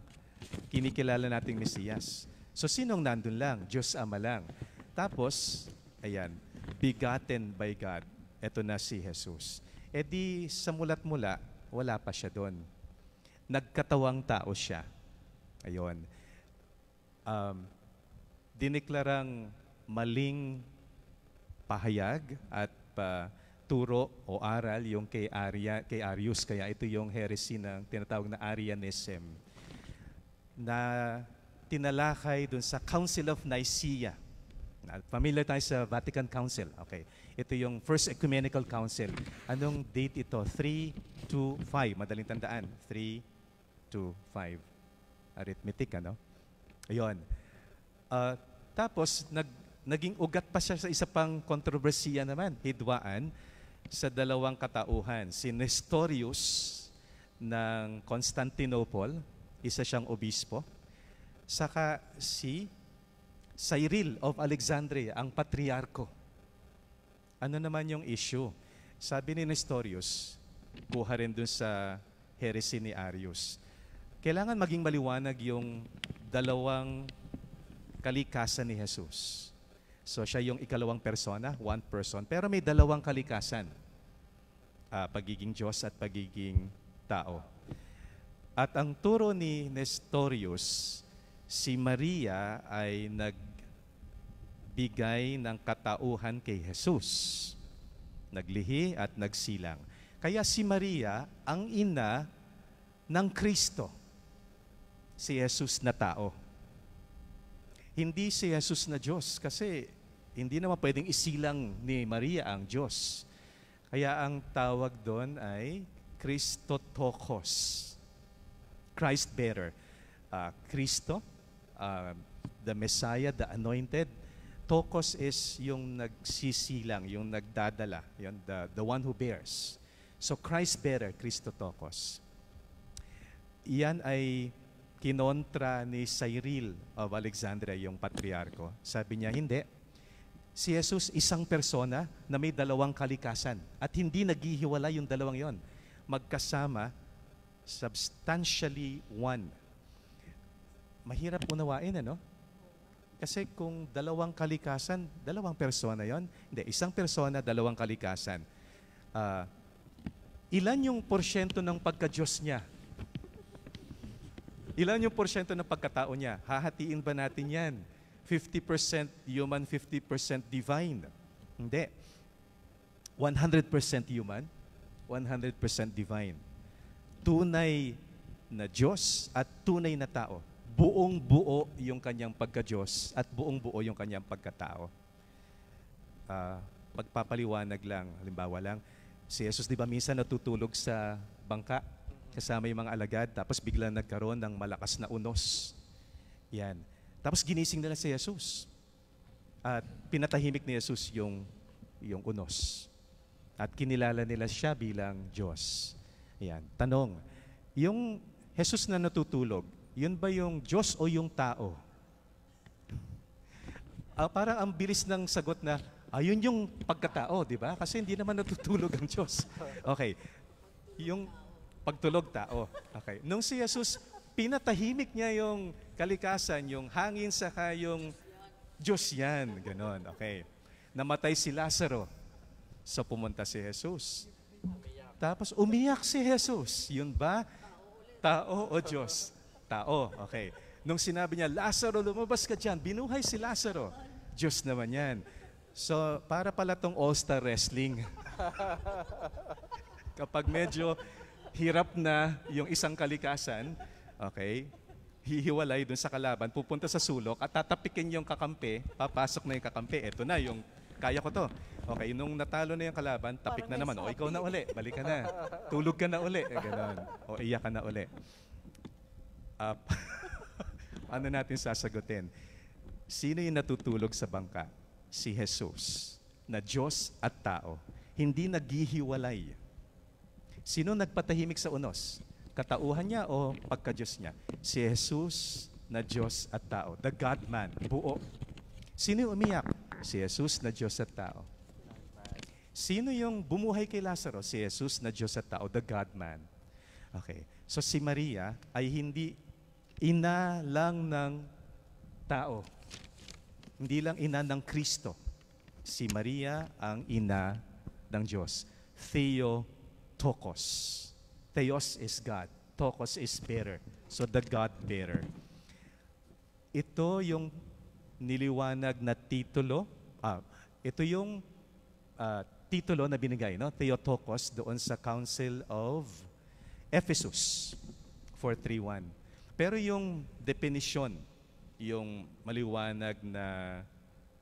H: kinikilala nating Mesiyas. So, sinong nandun lang? Diyos Ama lang. Tapos, ayan, begotten by God. Ito na si Jesus. E di, sa mulat-mula, wala pa siya doon nagkatawang tao siya. Ayon. Um, diniklarang maling pahayag at uh, turo o aral yung kay, Aria, kay Arius. Kaya ito yung heresy ng tinatawag na Arianism na tinalakay dun sa Council of Nicaea. Familiar tayo sa Vatican Council. Okay. Ito yung First Ecumenical Council. Anong date ito? 325. Madaling tandaan. 3 to 5. Arithmetic, ano? Ayun. Uh, tapos, nag, naging ugat pa siya sa isa pang kontrobersiya naman, hidwaan, sa dalawang katauhan. Si Nestorius ng Constantinople, isa siyang obispo, saka si Cyril of Alexandria, ang patriarko. Ano naman yung issue? Sabi ni Nestorius, kuha rin dun sa heresy ni Arius kailangan maging maliwanag yung dalawang kalikasan ni Jesus. So siya yung ikalawang persona, one person, pero may dalawang kalikasan. Uh, pagiging Diyos at pagiging tao. At ang turo ni Nestorius, si Maria ay nagbigay ng katauhan kay Jesus. Naglihi at nagsilang. Kaya si Maria ang ina ng Kristo si Jesus na tao. Hindi si Jesus na Diyos kasi hindi naman pwedeng isilang ni Maria ang Diyos. Kaya ang tawag doon ay Christotokos. Christ bearer. Uh, ah, Christo, uh, ah, the Messiah, the anointed. Tokos is yung nagsisilang, yung nagdadala, yun, the, the one who bears. So Christ bearer, Christotokos. Iyan ay kinontra ni Cyril of Alexandria, yung patriarko. Sabi niya, hindi. Si Jesus isang persona na may dalawang kalikasan at hindi naghihiwala yung dalawang yon. Magkasama, substantially one. Mahirap unawain, ano? Kasi kung dalawang kalikasan, dalawang persona yon. Hindi, isang persona, dalawang kalikasan. Uh, ilan yung porsyento ng pagka pagkadyos niya Ilan yung porsyento ng pagkatao niya? Hahatiin ba natin yan? 50% human, 50% divine. Hindi. 100% human, 100% divine. Tunay na Diyos at tunay na tao. Buong-buo yung kanyang pagka-Diyos at buong-buo yung kanyang pagkatao. Uh, ah, pagpapaliwanag lang, halimbawa lang, si Jesus di ba minsan natutulog sa bangka? kasama yung mga alagad, tapos bigla nagkaroon ng malakas na unos. Yan. Tapos ginising nila si Jesus. At pinatahimik ni Jesus yung, yung unos. At kinilala nila siya bilang Diyos. Ayan. Tanong, yung Jesus na natutulog, yun ba yung Diyos o yung tao? Ah, parang ang bilis ng sagot na, ayun ah, yung pagkatao, di ba? Kasi hindi naman natutulog ang Diyos. Okay. Yung Pagtulog ta, oh. Okay. Nung si Jesus, pinatahimik niya yung kalikasan, yung hangin sa yung Diyos yan. Ganon, okay. Namatay si Lazaro. So pumunta si Jesus. Tapos umiyak si Jesus. Yun ba? Tao o Diyos? Tao, okay. Nung sinabi niya, Lazaro, lumabas ka dyan. Binuhay si Lazaro. Diyos naman yan. So, para pala tong all-star wrestling. Kapag medyo hirap na yung isang kalikasan, okay, hihiwalay dun sa kalaban, pupunta sa sulok at tatapikin yung kakampi, papasok na yung kakampi, eto na yung kaya ko to. Okay, nung natalo na yung kalaban, tapik na naman. O, ikaw na uli. Balik ka na. Tulog ka na uli. Eh, ganun. O, iyak ka na uli. Uh, paano natin sasagutin? Sino yung natutulog sa bangka? Si Jesus, na Diyos at tao. Hindi naghihiwalay Sino nagpatahimik sa unos? Katauhan niya o pagka-Diyos niya? Si Jesus na Diyos at tao. The God-man, buo. Sino yung umiyak? Si Jesus na Diyos at tao. Sino yung bumuhay kay Lazaro? Si Jesus na Diyos at tao, the God-man. Okay. So si Maria ay hindi ina lang ng tao. Hindi lang ina ng Kristo. Si Maria ang ina ng Diyos. Theo Tokos. Theos is God. Tokos is bearer. So the God bearer. Ito yung niliwanag na titulo. Ah, ito yung uh, titulo na binigay, no? Theotokos doon sa Council of Ephesus 431. Pero yung definition, yung maliwanag na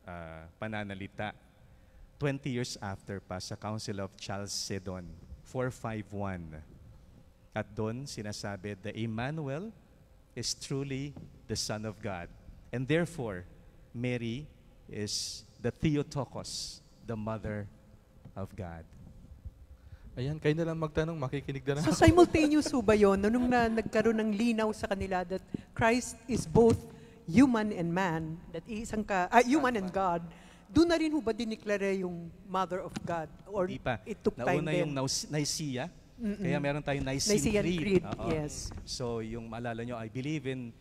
H: uh, pananalita 20 years after pa sa Council of Chalcedon 4.5.1. At doon sinasabi The Emmanuel is truly the Son of God. And therefore, Mary is the Theotokos, the Mother of God.
B: Ayan, kayo na lang magtanong, makikinig na lang. So
C: simultaneous ho ba yun? Nung na nagkaroon ng linaw sa kanila that Christ is both human and man, that isang ka, uh, human and God, doon na rin ho ba diniklara yung Mother of God? Or Hindi pa. It took Nauna time Nauna yung
H: Nicaea. Mm-mm. Kaya meron tayong Nicene Nicaean Creed. Creed. Yes. So yung maalala nyo, I believe in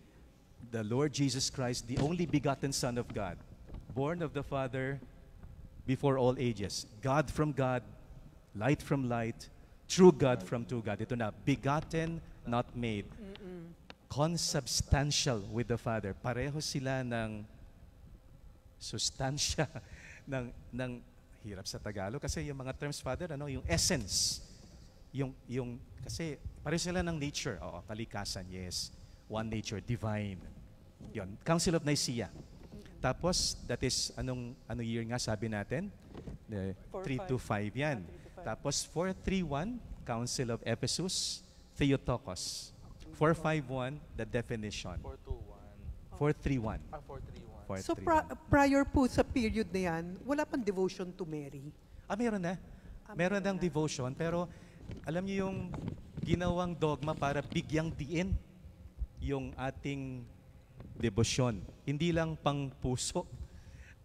H: the Lord Jesus Christ, the only begotten Son of God, born of the Father before all ages. God from God, light from light, true God from true God. Ito na, begotten, not made. Mm-mm. Consubstantial with the Father. Pareho sila ng sustansya ng, ng hirap sa Tagalog kasi yung mga terms, Father, ano, yung essence, yung, yung, kasi pare sila ng nature, oo, kalikasan, yes, one nature, divine. Yon, Council of Nicaea. Tapos, that is, anong, ano year nga sabi natin? 3 to 5 yan. Ah, Tapos, 431, Council of Ephesus, Theotokos. 451, the definition. 421. 431. 431 required So three pri-
C: prior po sa period na yan, wala pang devotion to Mary. Ah, meron na. Ah, meron
H: meron ng devotion, pero alam niyo yung ginawang dogma para bigyang diin yung ating debosyon. Hindi lang pang puso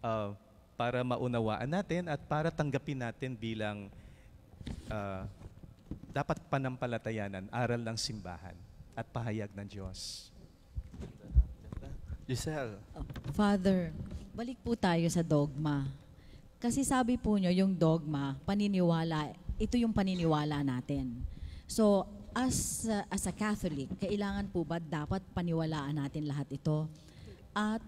H: ah, para maunawaan natin at para tanggapin natin bilang ah, dapat panampalatayanan, aral ng simbahan at pahayag ng Diyos.
B: Giselle.
G: Father, balik po tayo sa dogma. Kasi sabi po nyo, yung dogma, paniniwala, ito yung paniniwala natin. So, as, uh, as a Catholic, kailangan po ba dapat paniwalaan natin lahat ito? At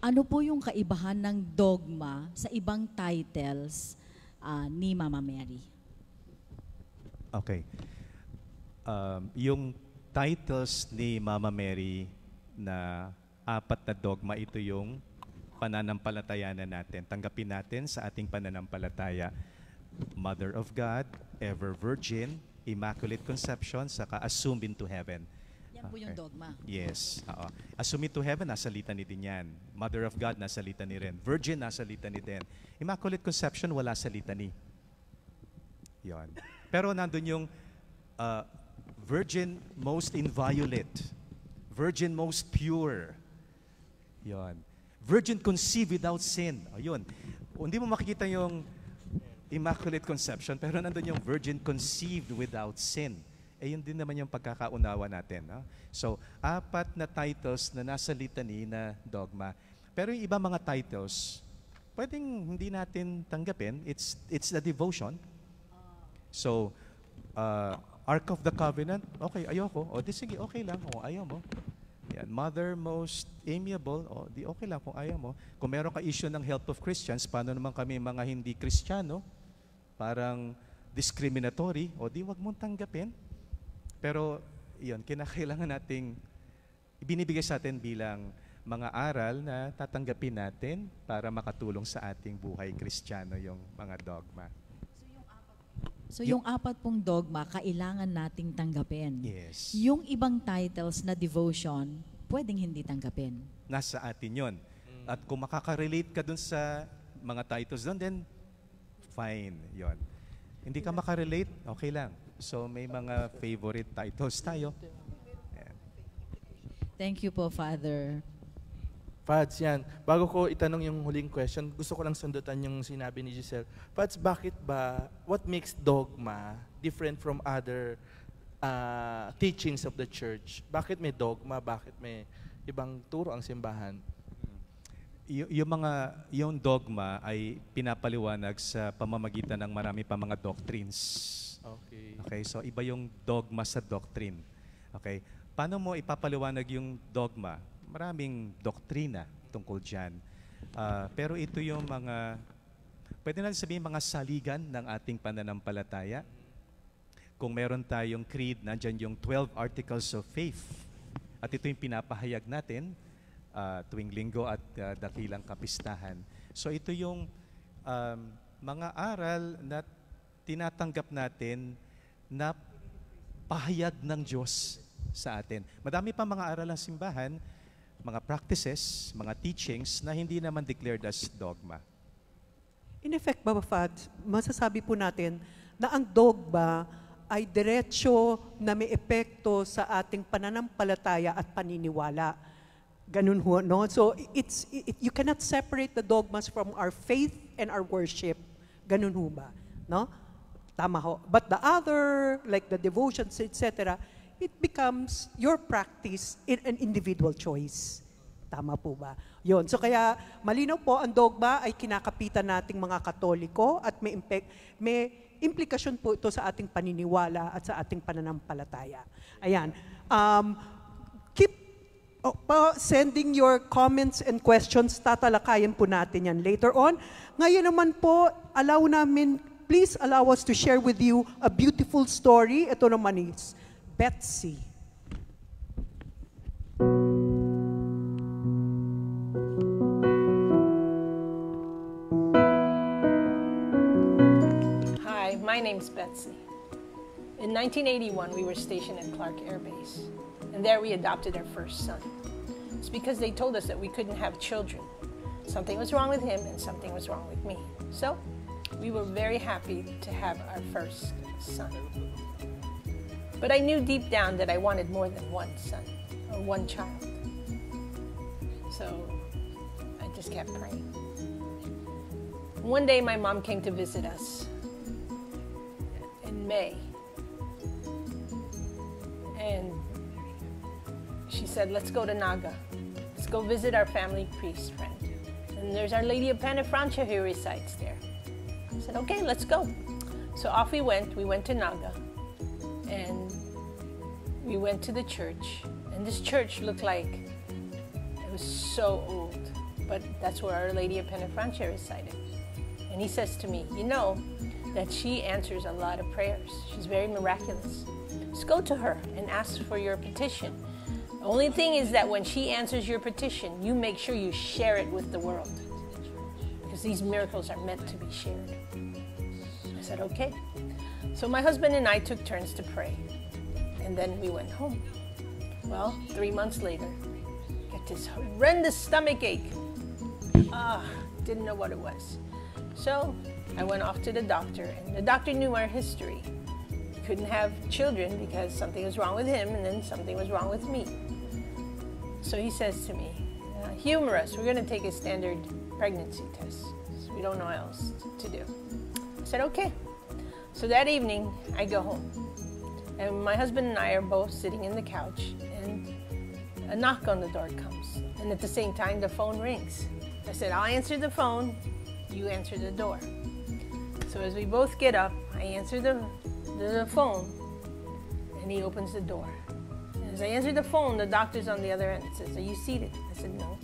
G: ano po yung kaibahan ng dogma sa ibang titles uh, ni Mama Mary?
H: Okay. Um, yung titles ni Mama Mary na apat na dogma, ito yung pananampalatayanan natin. Tanggapin natin sa ating pananampalataya. Mother of God, ever virgin, immaculate conception, saka assumed into heaven.
G: Yan po yung dogma. Yes.
H: Oo. Assumed to heaven, nasa ni din yan. Mother of God, nasa ni rin. Virgin, nasa ni din. Immaculate Conception, wala salita ni. Yon. Pero nandun yung uh, virgin most inviolate, virgin most pure, Yon. Virgin conceived without sin. Ayun. Hindi mo makikita yung Immaculate Conception, pero nandun yung virgin conceived without sin. Eh, yun din naman yung pagkakaunawa natin. No? So, apat na titles na nasa litany na dogma. Pero yung iba mga titles, pwedeng hindi natin tanggapin. It's, it's the devotion. So, uh, Ark of the Covenant, okay, ayoko. O, di sige, okay lang. O, ayaw mo. Yan. Mother most amiable, o oh, di okay lang kung ayaw mo. Kung meron ka issue ng help of Christians, paano naman kami mga hindi Kristiyano? Parang discriminatory, o di wag mong tanggapin. Pero iyon, kinakailangan nating ibinibigay sa atin bilang mga aral na tatanggapin natin para makatulong sa ating buhay Kristiyano yung mga dogma.
G: So yung, yung apat pong dogma, kailangan nating tanggapin. Yes. Yung ibang titles na devotion, pwedeng hindi tanggapin.
H: Nasa atin yon. At kung makaka-relate ka dun sa mga titles doon, then fine, yon. Hindi ka makarelate, okay lang. So may mga favorite titles tayo.
G: Thank you po, Father.
B: Pats, yan. Bago ko itanong yung huling question, gusto ko lang sundutan yung sinabi ni Giselle. Fats, bakit ba, what makes dogma different from other uh, teachings of the church? Bakit may dogma? Bakit may ibang turo ang simbahan?
H: Y- yung mga, yung dogma ay pinapaliwanag sa pamamagitan ng marami pa mga doctrines.
D: Okay. Okay,
H: so iba yung dogma sa doctrine. Okay, paano mo ipapaliwanag yung dogma? maraming doktrina tungkol dyan. Uh, pero ito yung mga, pwede natin sabihin mga saligan ng ating pananampalataya. Kung meron tayong creed, nandyan yung 12 articles of faith. At ito yung pinapahayag natin uh, tuwing linggo at uh, dakilang kapistahan. So ito yung um, mga aral na tinatanggap natin na pahayag ng Diyos sa atin. Madami pa mga aral ng simbahan mga practices, mga teachings na hindi naman declared as dogma.
C: In effect, Baba Fad, masasabi po natin na ang dogma ay diretsyo na may epekto sa ating pananampalataya at paniniwala. Ganun ho, no? So, it's, it, you cannot separate the dogmas from our faith and our worship. Ganun ho ba? No? Tama ho. But the other, like the devotions, etc., it becomes your practice in an individual choice. Tama po ba? Yun. So kaya malinaw po, ang dogma ay kinakapitan nating mga katoliko at may, impact, may implikasyon po ito sa ating paniniwala at sa ating pananampalataya. Ayan. Um, keep oh, po, sending your comments and questions. Tatalakayan po natin yan later on. Ngayon naman po, allow namin, please allow us to share with you a beautiful story. Ito naman is Betsy.
E: Hi, my name's Betsy. In 1981, we were stationed at Clark Air Base, and there we adopted our first son. It's because they told us that we couldn't have children. Something was wrong with him, and something was wrong with me. So, we were very happy to have our first son. But I knew deep down that I wanted more than one son or one child. So I just kept praying. One day my mom came to visit us in May. And she said, Let's go to Naga. Let's go visit our family priest friend. And there's Our Lady of Panafrancha who resides there. I said, Okay, let's go. So off we went. We went to Naga. And we went to the church, and this church looked like it was so old, but that's where Our Lady of Penafrancia resided. And he says to me, You know that she answers a lot of prayers. She's very miraculous. Just go to her and ask for your petition. The only thing is that when she answers your petition, you make sure you share it with the world. Because these miracles are meant to be shared. I said, Okay. So my husband and I took turns to pray and then we went home. Well, three months later, get this horrendous stomach ache. Ah, didn't know what it was. So I went off to the doctor, and the doctor knew our history. couldn't have children because something was wrong with him, and then something was wrong with me. So he says to me, uh, humor us, we're gonna take a standard pregnancy test. So we don't know what else to do. I said, okay. So that evening, I go home. And my husband and I are both sitting in the couch, and a knock on the door comes. And at the same time, the phone rings. I said, I'll answer the phone, you answer the door. So as we both get up, I answer the, the phone, and he opens the door. as I answer the phone, the doctor's on the other end. He says, Are you seated? I said, No.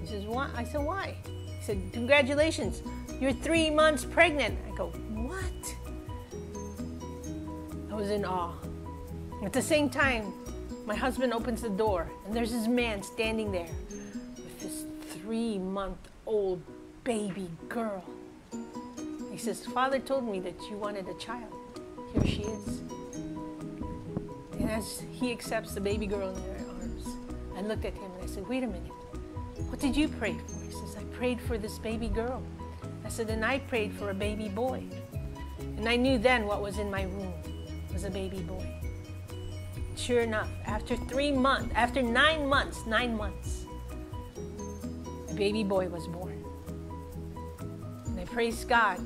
E: He says, Why? I said, Why? He said, Congratulations, you're three months pregnant. I go, What? I was in awe. At the same time, my husband opens the door, and there's this man standing there with this three month old baby girl. He says, Father told me that you wanted a child. Here she is. And as he accepts the baby girl in their arms, I looked at him and I said, Wait a minute. What did you pray for? He says, I prayed for this baby girl. I said, And I prayed for a baby boy. And I knew then what was in my womb was a baby boy. Sure enough, after three months, after nine months, nine months, a baby boy was born. And I praise God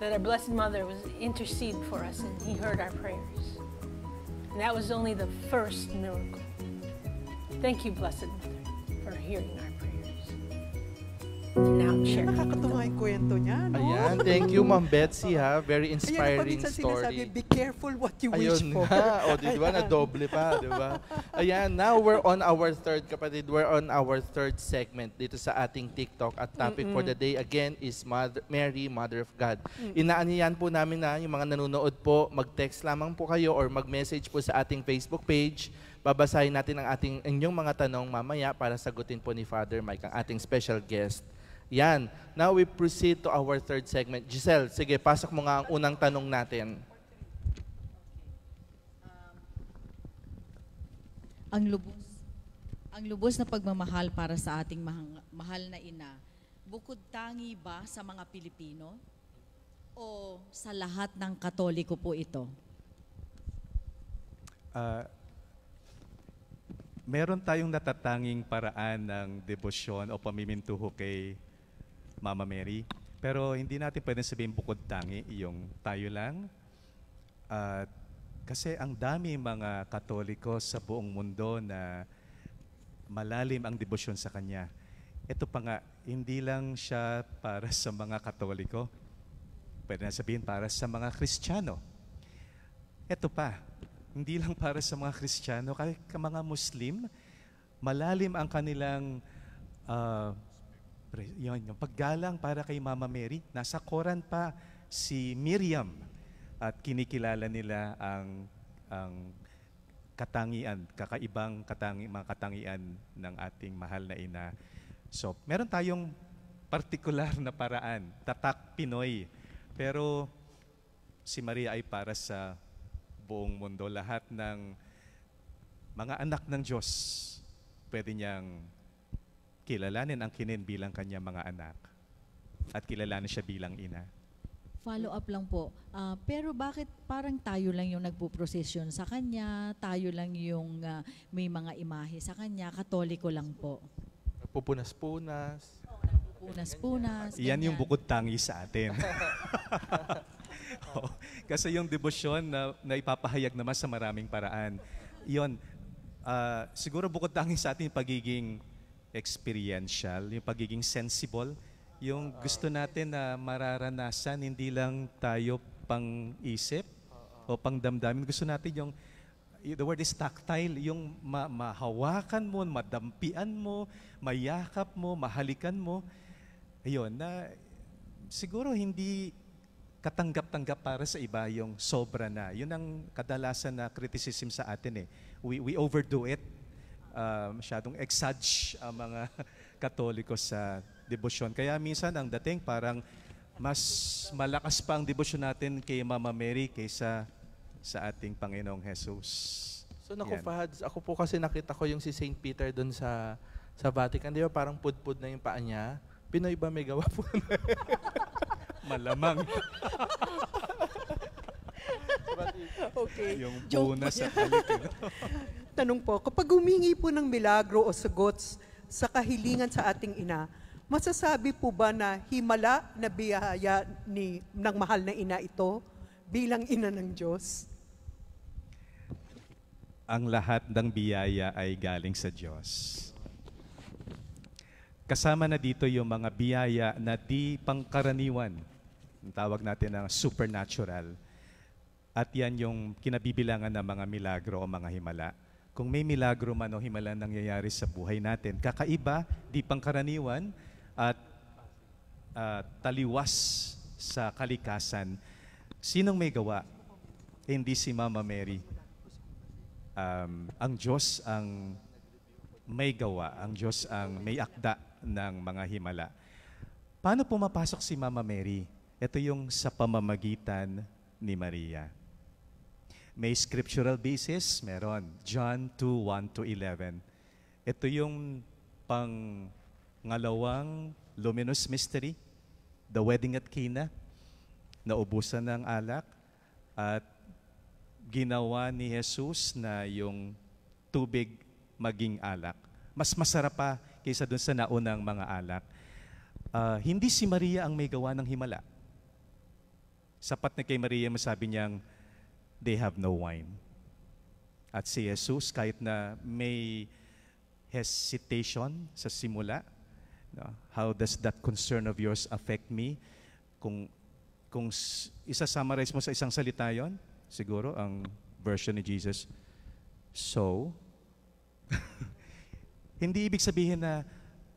E: that our Blessed Mother was interceded for us and He heard our prayers. And that was only the first miracle. Thank you, Blessed Mother, for hearing our
C: Nakakashare. Nakakatuwa yung kwento niya, no? Ayan, thank you, Ma'am
B: Betsy, ha? Very inspiring Ayan, pa story. sinasabi, be
C: careful what you Ayun wish for. Nga. O, di ba? na pa, di ba?
B: Ayan, now we're on our third, kapatid. We're on our third segment dito sa ating TikTok. At topic Mm-mm. for the day, again, is Mother, Mary, Mother of God. mm po namin na yung mga nanonood po, mag-text lamang po kayo or mag-message po sa ating Facebook page babasahin natin ang ating inyong mga tanong mamaya para sagutin po ni Father Mike, ang ating special guest. Yan. Now we proceed to our third segment. Giselle, sige, pasok mo nga ang unang tanong natin.
G: Ang lubos, ang lubos na pagmamahal para sa ating mahang, mahal na ina, bukod tangi ba sa mga Pilipino o sa lahat ng Katoliko po ito? Uh,
H: meron tayong natatanging paraan ng debosyon o pamimintuho kay Mama Mary. Pero hindi natin pwedeng sabihin bukod tangi, yung tayo lang. At uh, kasi ang dami mga Katoliko sa buong mundo na malalim ang debosyon sa Kanya. Ito pa nga, hindi lang siya para sa mga Katoliko. Pwede na sabihin para sa mga Kristiyano. Ito pa, hindi lang para sa mga Kristiyano, kahit mga Muslim, malalim ang kanilang uh, yun, yung paggalang para kay Mama Mary. Nasa koran pa si Miriam at kinikilala nila ang, ang katangian, kakaibang katangi, mga katangian ng ating mahal na ina. So, meron tayong partikular na paraan, tatak Pinoy. Pero si Maria ay para sa buong mundo, lahat ng mga anak ng Diyos pwede niyang kilalanin ang kinin bilang kanya mga anak at kilalanin siya bilang ina.
G: Follow up lang po. Uh, pero bakit parang tayo lang yung nagpo-procession sa kanya, tayo lang yung uh, may mga imahe sa kanya, katoliko lang po?
B: Pupunas-punas. Oh,
G: Punas-punas. Yan yung bukod
H: tangi sa atin. oh, kasi yung debosyon na, na ipapahayag naman sa maraming paraan. Yun, uh, siguro bukod tangi sa atin pagiging experiential, yung pagiging sensible, yung gusto natin na mararanasan, hindi lang tayo pang-isip o pang-damdamin. Gusto natin yung, the word is tactile, yung ma- mahawakan mo, madampian mo, mayakap mo, mahalikan mo. Ayun, na siguro hindi katanggap-tanggap para sa iba yung sobra na. Yun ang kadalasan na criticism sa atin eh. We, we overdo it uh, masyadong exage ang mga Katoliko sa debosyon. Kaya minsan ang dating parang mas malakas pa ang debosyon natin kay Mama Mary kaysa
B: sa ating Panginoong Jesus. So naku, Fads, ako po kasi nakita ko yung si St. Peter doon sa sa Vatican, di ba parang pudpud na yung paa niya? Pinoy ba may gawa po? Malamang.
C: okay. Yung
D: bonus at
C: halik. Eh, tanong po, kapag humingi po ng milagro o sagot sa kahilingan sa ating ina, masasabi po ba na himala na biyaya ni, ng mahal na ina ito bilang ina ng Diyos?
H: Ang lahat ng biyaya ay galing sa Diyos. Kasama na dito yung mga biyaya na di pangkaraniwan. Ang tawag natin ng supernatural. At yan yung kinabibilangan ng mga milagro o mga himala kung may milagro man o himala nangyayari sa buhay natin. Kakaiba, di pangkaraniwan, at uh, taliwas sa kalikasan. Sinong may gawa? Hindi si Mama Mary. Um, ang Diyos ang may gawa. Ang Diyos ang may akda ng mga himala. Paano pumapasok si Mama Mary? Ito yung sa pamamagitan ni Maria. May scriptural basis, meron. John 2:1 to 11. Ito yung pang ngalawang luminous mystery, the wedding at Cana, naubusan ng alak, at ginawa ni Jesus na yung tubig maging alak. Mas masarap pa kaysa dun sa naunang mga alak. Uh, hindi si Maria ang may gawa ng himala. Sapat na kay Maria masabi niyang, they have no wine. At si Jesus, kahit na may hesitation sa simula, no, how does that concern of yours affect me? Kung, kung isa-summarize mo sa isang salita yon, siguro ang version ni Jesus, so, hindi ibig sabihin na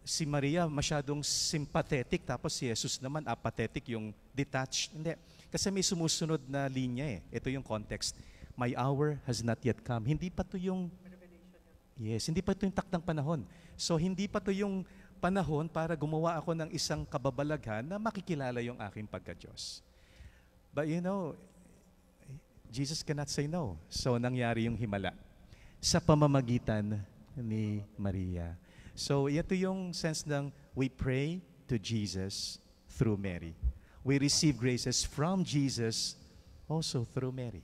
H: si Maria masyadong sympathetic tapos si Jesus naman apathetic yung detached. Hindi kasi may sumusunod na linya eh. Ito yung context. My hour has not yet come. Hindi pa to yung Yes, hindi pa to yung takdang panahon. So hindi pa to yung panahon para gumawa ako ng isang kababalaghan na makikilala yung aking pagka-Diyos. But you know, Jesus cannot say no. So nangyari yung himala sa pamamagitan ni Maria. So ito yung sense ng we pray to Jesus through Mary we receive graces from Jesus also through
B: Mary.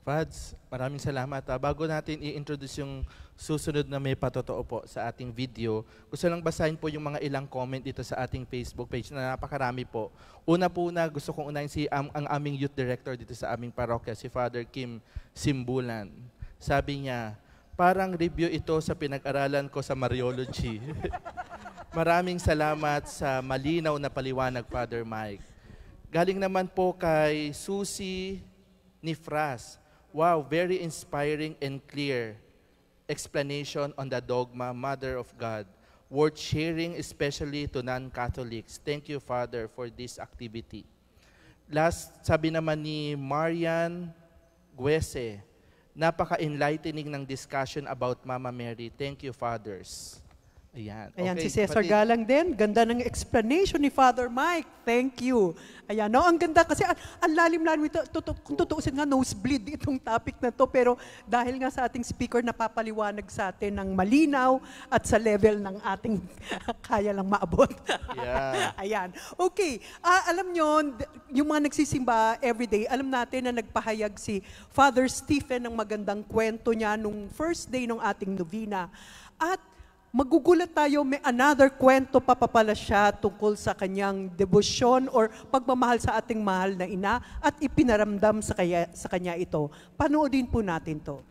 B: Fads, maraming salamat. Ah, bago natin i-introduce yung susunod na may patotoo po sa ating video, gusto lang basahin po yung mga ilang comment dito sa ating Facebook page na napakarami po. Una po na gusto kong unahin si um, ang aming youth director dito sa aming parokya, si Father Kim Simbulan. Sabi niya, parang review ito sa pinag-aralan ko sa Mariology. Maraming salamat sa malinaw na paliwanag, Father Mike. Galing naman po kay Susie Nifras. Wow, very inspiring and clear explanation on the dogma, Mother of God. Worth sharing, especially to non-Catholics. Thank you, Father, for this activity. Last, sabi naman ni Marian Guese, napaka-enlightening ng discussion about Mama Mary. Thank you, fathers. Ayan. Ayan, okay, si Cesar pati... Galang
C: din. Ganda ng explanation ni Father Mike. Thank you. Ayan, no, ang ganda kasi ang, ang lalim-lalim ito. Tutu, kung tutuusin nga, nosebleed itong topic na to. Pero dahil nga sa ating speaker, napapaliwanag sa atin ng malinaw at sa level ng ating kaya lang maabot. Yeah. Ayan. Okay, uh, alam nyo, yung mga nagsisimba everyday, alam natin na nagpahayag si Father Stephen ng magandang kwento niya nung first day ng ating novena. At magugulat tayo, may another kwento pa pala siya tungkol sa kanyang debosyon or pagmamahal sa ating mahal na ina at ipinaramdam sa, kaya, sa kanya ito. Panoodin po natin to.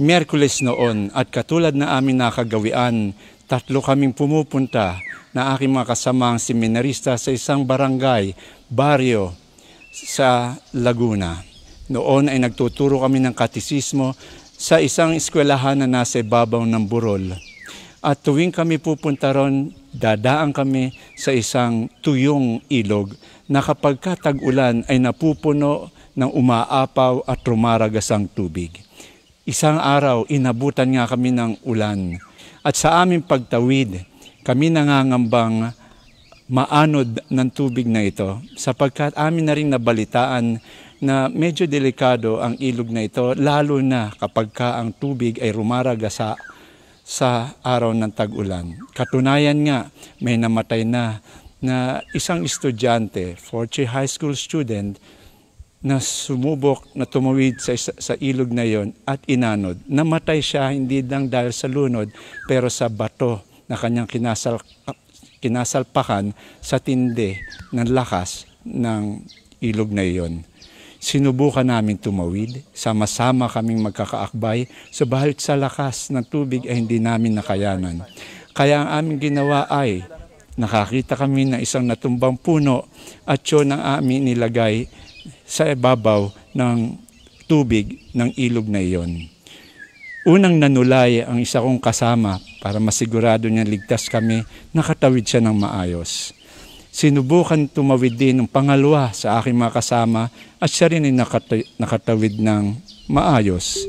J: Miyerkules noon at katulad na amin nakagawian, tatlo kaming pumupunta na aking mga kasamang seminarista sa isang barangay, baryo, sa Laguna. Noon ay nagtuturo kami ng katisismo sa isang eskwelahan na nasa ibabaw ng Burol. At tuwing kami pupunta ron, dadaan kami sa isang tuyong ilog na kapag katag-ulan ay napupuno ng umaapaw at rumaragas ang tubig. Isang araw, inabutan nga kami ng ulan. At sa aming pagtawid, kami nangangambang maanod ng tubig na ito sapagkat amin na rin nabalitaan na medyo delikado ang ilog na ito lalo na kapag ka ang tubig ay rumaragasa sa araw ng tag-ulan. Katunayan nga, may namatay na na isang estudyante, 40 high school student, na sumubok, na tumawid sa, sa ilog na yon at inanod. Namatay siya hindi lang dahil sa lunod, pero sa bato na kanyang kinasal, kinasalpakan sa tindi ng lakas ng ilog na iyon. Sinubukan namin tumawid, sama-sama kaming magkakaakbay, subalit sa lakas ng tubig ay hindi namin nakayanan. Kaya ang aming ginawa ay nakakita kami ng isang natumbang puno at yun ang aming nilagay sa ibabaw ng tubig ng ilog na iyon. Unang nanulay ang isa kong kasama para masigurado niya ligtas kami, nakatawid siya ng maayos. Sinubukan tumawid din ng pangalawa sa aking mga kasama at siya rin ay nakatawid ng maayos.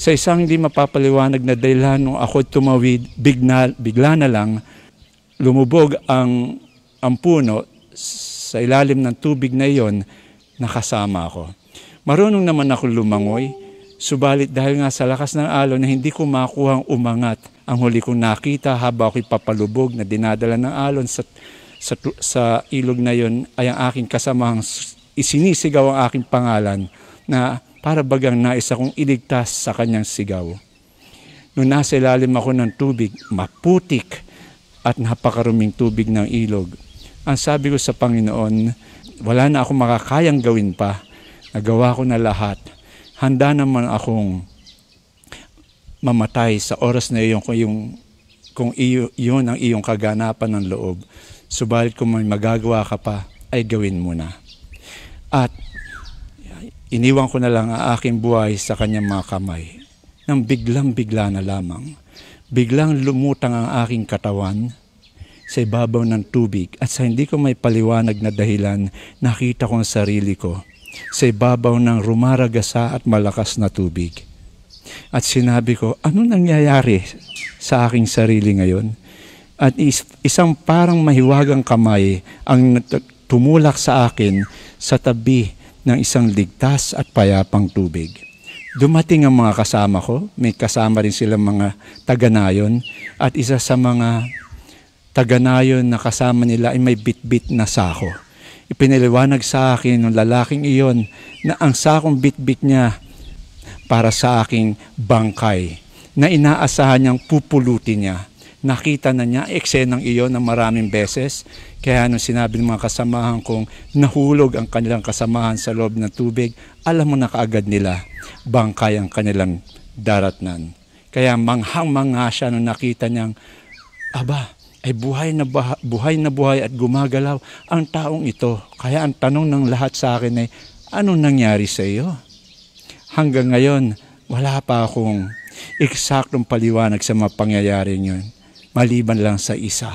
J: Sa isang hindi mapapaliwanag na dahilan nung ako tumawid, bigna, bigla na lang lumubog ang, ang puno sa ilalim ng tubig na iyon, nakasama ako. Marunong naman ako lumangoy, Subalit dahil nga sa lakas ng alon na hindi ko makuhang umangat, ang huli kong nakita habang ako'y papalubog na dinadala ng alon sa, sa, sa ilog na yon ay ang aking kasamang isinisigaw ang aking pangalan na para bagang nais akong iligtas sa kanyang sigaw. Noong nasa ilalim ako ng tubig, maputik at napakaruming tubig ng ilog. Ang sabi ko sa Panginoon, wala na akong makakayang gawin pa. Nagawa ko na lahat handa naman akong mamatay sa oras na iyon kung, yung, kung iyo, yun ang iyong kaganapan ng loob. Subalit kung may magagawa ka pa, ay gawin mo na. At iniwan ko na lang ang aking buhay sa kanyang mga kamay. Nang biglang-bigla na lamang, biglang lumutang ang aking katawan sa ibabaw ng tubig at sa hindi ko may paliwanag na dahilan, nakita ko ang sarili ko sa ibabaw ng rumaragasa at malakas na tubig. At sinabi ko, ano nangyayari sa aking sarili ngayon? At is- isang parang mahiwagang kamay ang tumulak sa akin sa tabi ng isang ligtas at payapang tubig. Dumating ang mga kasama ko, may kasama rin silang mga taganayon at isa sa mga taganayon na kasama nila ay may bitbit na sako ipiniliwanag sa akin ng lalaking iyon na ang sakong bitbit niya para sa aking bangkay na inaasahan niyang pupulutin niya. Nakita na niya eksenang iyon na maraming beses. Kaya nung sinabi ng mga kasamahan kong nahulog ang kanilang kasamahan sa loob ng tubig, alam mo na kaagad nila bangkay ang kanilang daratnan. Kaya manghang manga siya nung nakita niyang, Aba, ay buhay na buhay, buhay na buhay at gumagalaw ang taong ito. Kaya ang tanong ng lahat sa akin ay, anong nangyari sa iyo? Hanggang ngayon, wala pa akong eksaktong paliwanag sa mga pangyayaring yun, maliban lang sa isa.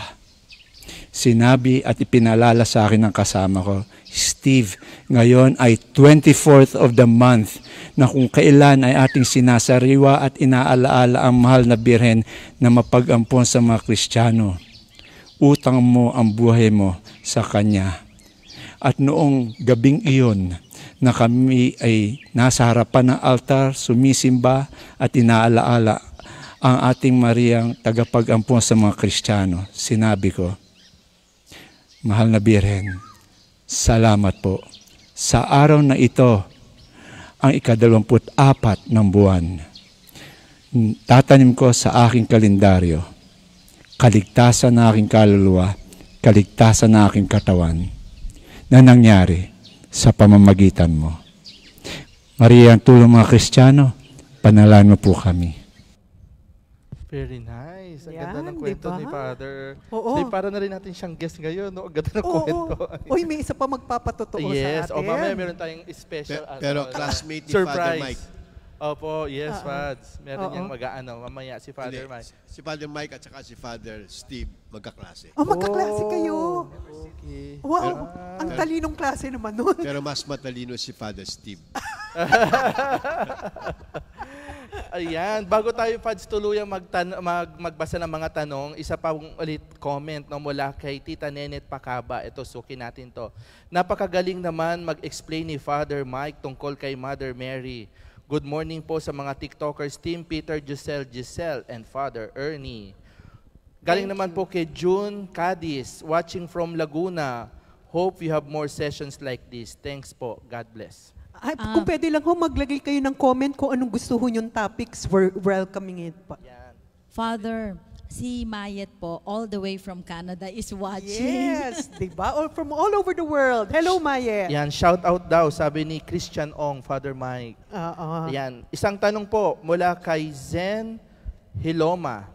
J: Sinabi at ipinalala sa akin ng kasama ko, Steve, ngayon ay 24th of the month na kung kailan ay ating sinasariwa at inaalaala ang mahal na birhen na mapag-ampon sa mga Kristiyano utang mo ang buhay mo sa Kanya. At noong gabing iyon na kami ay nasa harapan ng altar, sumisimba at inaalaala ang ating Mariang tagapag-ampun sa mga Kristiyano, sinabi ko, Mahal na Birhen, salamat po. Sa araw na ito, ang ikadalawamput apat ng buwan, tatanim ko sa aking kalendaryo kaligtasan na aking kaluluwa, kaligtasan na aking katawan na nangyari sa pamamagitan mo. Maria, ang tulong mga Kristiyano, panalan mo po kami.
B: Very nice. Ang Yan, ganda ng kwento diba? ni Father. Oo. Di, para na rin natin siyang guest ngayon. No? Ang ganda ng Oo. kwento. Uy, may isa pa magpapatotoo yes, sa atin. Yes. O mamaya meron tayong special. Pe- pero ano, classmate ni Father Mike. Opo, yes, Oo. Fads. Meron Oo. niyang mag aano mamaya si Father Hindi, Mike. Si Father Mike at saka si Father Steve magkaklase.
D: Oh,
C: magkaklase kayo.
D: Okay. Wow, ang ah, talinong
C: klase naman nun.
A: Pero mas matalino si Father Steve.
B: Ayan, bago tayo Fads tuluyang magtan- mag- magbasa ng mga tanong, isa pa ulit comment no, mula kay Tita Nenet Pakaba. Ito, suki natin to. Napakagaling naman mag-explain ni Father Mike tungkol kay Mother Mary. Good morning po sa mga TikTokers team, Peter, Giselle, Giselle, and Father Ernie. Galing Thank naman you. po kay June Cadiz, watching from Laguna. Hope you have more sessions like this. Thanks po. God bless.
C: Ay, ah. Kung pwede lang ho, maglagay kayo ng comment kung anong gusto ho yung topics. We're welcoming it po. Yan.
G: Father, si Mayet po, all the way from Canada, is watching. Yes,
C: di ba? All from all over the world. Hello, Mayet.
B: Yan, shout out daw, sabi ni Christian Ong, Father Mike.
C: Oo. Ah, ah. Yan,
B: isang tanong po mula kay Zen Hiloma.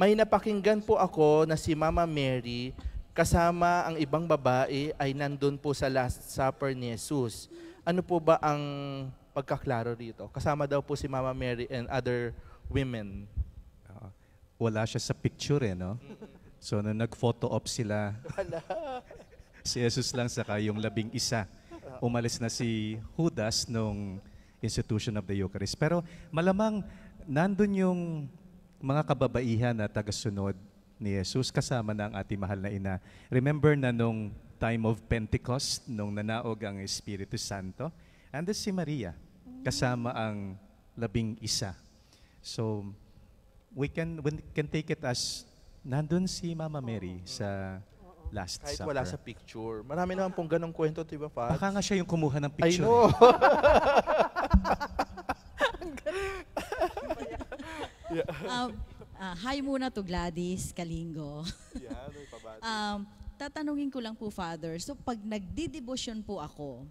B: May napakinggan po ako na si Mama Mary kasama ang ibang babae ay nandun po sa Last Supper ni Jesus. Ano po ba ang pagkaklaro dito? Kasama daw po si Mama Mary and other women
H: wala siya sa picture eh, no? So nung nag-photo op sila, si Jesus lang saka yung labing isa. Umalis na si Judas nung institution of the Eucharist. Pero malamang nandun yung mga kababaihan na tagasunod ni Jesus kasama na ang ating mahal na ina. Remember na nung time of Pentecost, nung nanaog ang Espiritu Santo, and si Maria kasama ang labing isa. So, we can we can take it as nandun si Mama Mary sa Last Kahit Supper. wala sa
B: picture. Marami naman pong ganong kwento, di ba, Pat? Baka nga siya yung kumuha ng I picture. know.
G: Um, ah, hi muna to Gladys Kalingo. Yan, may pabati. Um, tatanungin ko lang po, Father. So, pag nagdi-devotion po ako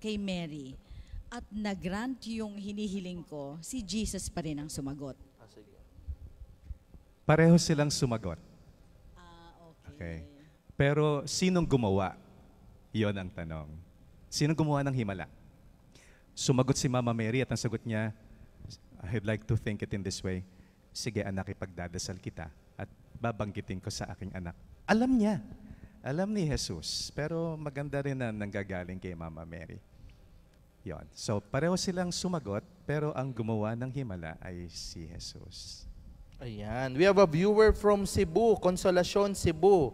G: kay Mary at nagrant yung hinihiling ko, si Jesus pa rin ang sumagot.
H: Pareho silang sumagot. Ah, okay. okay. Pero sinong gumawa? Iyon ang tanong. Sinong gumawa ng himala? Sumagot si Mama Mary at ang sagot niya, I'd like to think it in this way. Sige anak, ipagdadasal kita at babanggitin ko sa aking anak. Alam niya. Alam ni Jesus. Pero maganda rin na nanggagaling kay Mama Mary. Yon. So pareho silang sumagot,
B: pero ang gumawa ng himala ay si Jesus. Ayan. We have a viewer from Cebu, Consolacion, Cebu.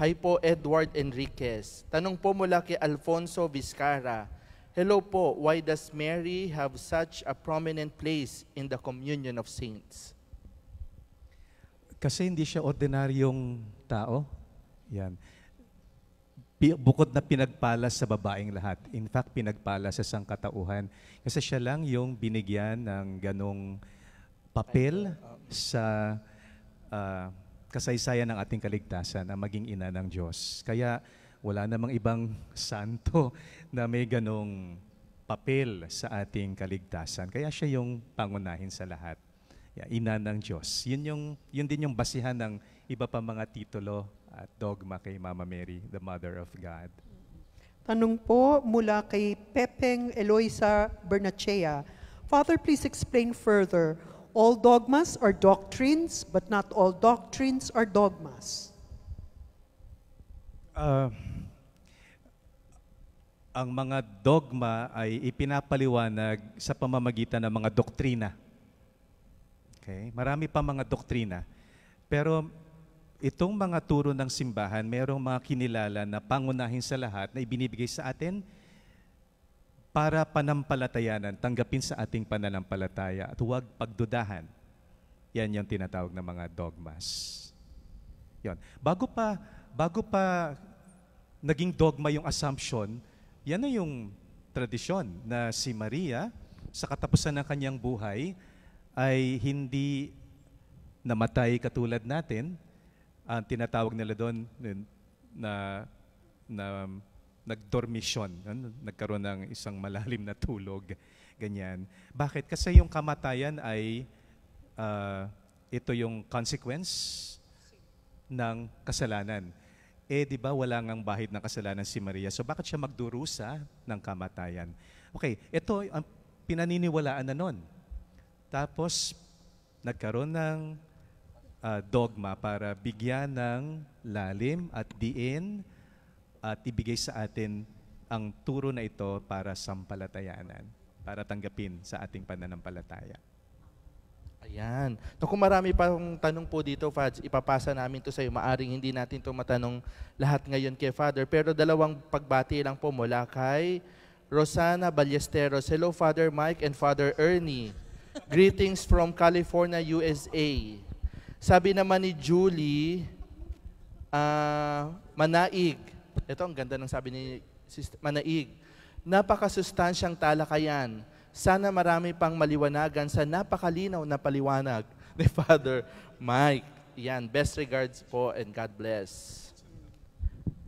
B: Hi po, Edward Enriquez. Tanong po mula kay Alfonso Vizcara. Hello po, why does Mary have such a prominent place in the communion of saints?
H: Kasi hindi siya ordinaryong tao. Yan. Bukod na pinagpala sa babaeng lahat. In fact, pinagpala sa sangkatauhan. Kasi siya lang yung binigyan ng ganong papel. Uh, sa uh, kasaysayan ng ating kaligtasan na maging ina ng Diyos. Kaya wala namang ibang santo na may ganong papel sa ating kaligtasan. Kaya siya yung pangunahin sa lahat. Yeah, ina ng Diyos. Yun, yung, yun din yung basihan ng iba pa mga titulo at dogma kay Mama Mary, the Mother of God.
C: Tanong po mula kay Pepeng Eloisa Bernachea. Father, please explain further All dogmas are doctrines, but not all doctrines are dogmas.
J: Uh,
H: ang mga dogma ay ipinapaliwanag sa pamamagitan ng mga doktrina. Okay? Marami pa mga doktrina. Pero itong mga turo ng simbahan, mayroong mga kinilala na pangunahin sa lahat na ibinibigay sa atin para panampalatayanan, tanggapin sa ating pananampalataya at huwag pagdudahan. Yan yung tinatawag na mga dogmas. Yon. Bago pa bago pa naging dogma yung assumption, yan na yung tradisyon na si Maria sa katapusan ng kanyang buhay ay hindi namatay katulad natin. Ang tinatawag nila doon na na nagdormisyon, ano, nagkaroon ng isang malalim na tulog, ganyan. Bakit? Kasi yung kamatayan ay uh, ito yung consequence ng kasalanan. Eh, di ba wala ngang bahid ng kasalanan si Maria? So bakit siya magdurusa ng kamatayan? Okay, ito ang pinaniniwalaan na nun. Tapos, nagkaroon ng uh, dogma para bigyan ng lalim at diin at ibigay sa atin ang turo na ito para sampalatayanan, para tanggapin sa ating
B: pananampalataya. Ayan. Naku, marami pa akong tanong po dito, Fads. Ipapasa namin to sa iyo. Maaring hindi natin to matanong lahat ngayon kay Father. Pero dalawang pagbati lang po mula kay Rosana Ballesteros. Hello, Father Mike and Father Ernie. Greetings from California, USA. Sabi naman ni Julie, uh, Manaig, ito ang ganda ng sabi ni Manaig, napakasustansyang talakayan. Sana marami pang maliwanagan sa napakalinaw na paliwanag ni Father Mike. Yan, best regards po and God bless.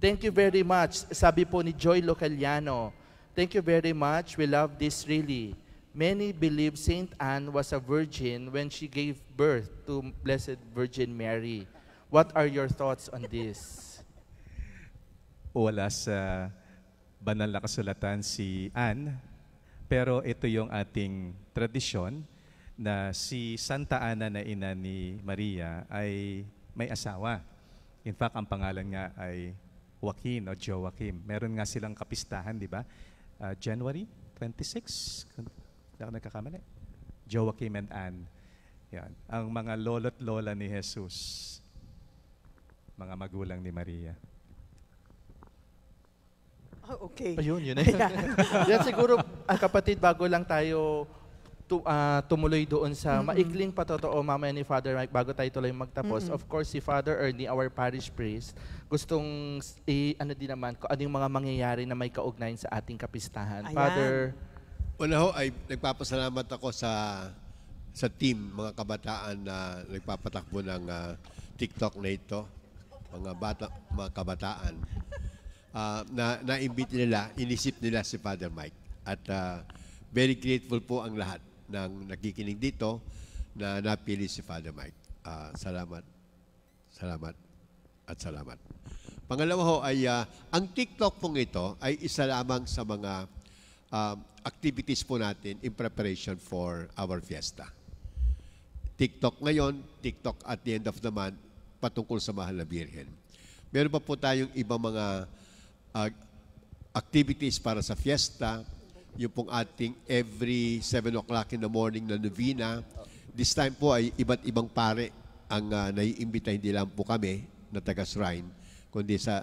B: Thank you very much, sabi po ni Joy Localiano. Thank you very much, we love this really. Many believe Saint Anne was a virgin when she gave birth to Blessed Virgin Mary. What are your thoughts on this? wala sa
H: banal na kasulatan si Anne, pero ito yung ating tradisyon na si Santa Ana na ina ni Maria ay may asawa. In fact, ang pangalan nga ay Joaquin o Joaquim. Meron nga silang kapistahan, di ba? Uh, January 26? Hindi ako nagkakamali. Joaquim and Anne. Yan. Ang mga lolo't lola ni Jesus. Mga magulang ni Maria.
D: Oh, okay. Ayun, yun na yun. Yan siguro,
B: ah, kapatid, bago lang tayo tu, ah, tumuloy doon sa maikling patotoo mamaya ni Father Mike bago tayo tuloy magtapos. Of course, si Father Ernie, our parish priest, gustong i- ano din naman, kung ano yung mga mangyayari na may kaugnayan sa ating kapistahan. Ayan. Father,
A: Una ho, ay nagpapasalamat ako sa sa team, mga kabataan na nagpapatakbo ng ah, TikTok na ito. Mga bata, mga kabataan uh, na naimbit nila, inisip nila si Father Mike. At uh, very grateful po ang lahat ng nakikinig dito na napili si Father Mike. Uh, salamat, salamat, at salamat. Pangalawa ho ay, uh, ang TikTok pong ito ay isa lamang sa mga uh, activities po natin in preparation for our fiesta. TikTok ngayon, TikTok at the end of the month, patungkol sa Mahal na Birhen. Meron pa po tayong iba mga activities para sa fiesta, yung pong ating every 7 o'clock in the morning na novena. This time po ay iba't ibang pare ang uh, naiimbita, hindi lang po kami na taga-shrine, kundi sa,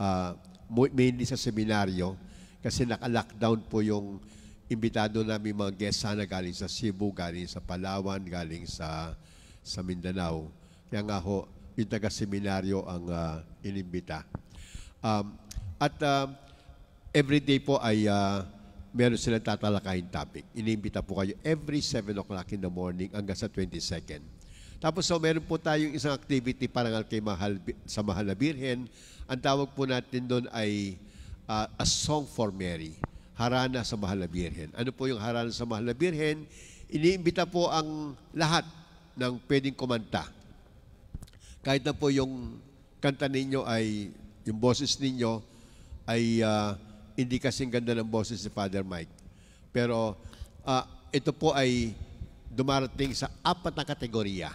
A: uh, mainly sa seminaryo, kasi naka-lockdown po yung imbitado namin mga guests sana galing sa Cebu, galing sa Palawan, galing sa sa Mindanao. Kaya nga ho, yung taga-seminaryo ang uh, inimbita. Um, at uh, every day po ay uh, meron silang tatalakayin topic. Iniimbita po kayo every 7 o'clock in the morning hanggang sa 22nd. Tapos so meron po tayong isang activity parangal kay Mahal, sa Mahal na Birhen. Ang tawag po natin doon ay uh, A Song for Mary, Harana sa Mahal na Birhen. Ano po yung Harana sa Mahal na Birhen? Iniimbita po ang lahat ng pwedeng kumanta. Kahit na po yung kanta ninyo ay, yung boses ninyo, ay uh, hindi kasing ganda ng boses ni Father Mike. Pero uh, ito po ay dumarating sa apat na kategorya.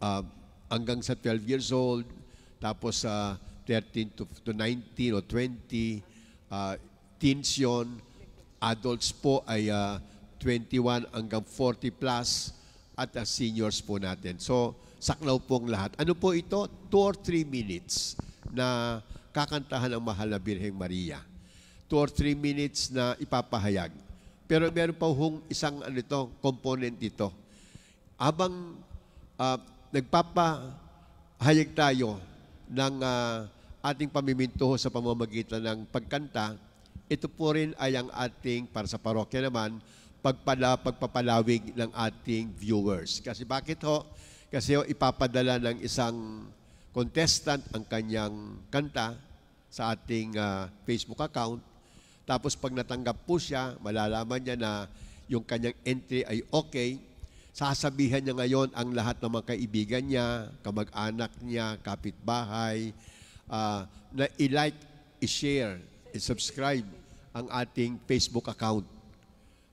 A: Uh, hanggang sa 12 years old, tapos sa uh, 13 to, to 19 o 20, uh, teens yun, adults po ay uh, 21 hanggang 40 plus, at uh, seniors po natin. So, saklaw pong lahat. Ano po ito? 2 or 3 minutes na kakantahan ang mahal na Birheng Maria. Two or three minutes na ipapahayag. Pero meron pa hong isang ano ito, component ito. Abang uh, ah, nagpapahayag tayo ng uh, ating pamimintuho sa pamamagitan ng pagkanta, ito po rin ay ang ating, para sa parokya naman, pagpala, pagpapalawig ng ating viewers. Kasi bakit ho? Kasi ho, ipapadala ng isang contestant ang kanyang kanta sa ating uh, Facebook account. Tapos pag natanggap po siya, malalaman niya na yung kanyang entry ay okay. Sasabihan niya ngayon ang lahat ng mga kaibigan niya, kamag-anak niya, kapitbahay, uh, na i-like, i-share, i-subscribe ang ating Facebook account.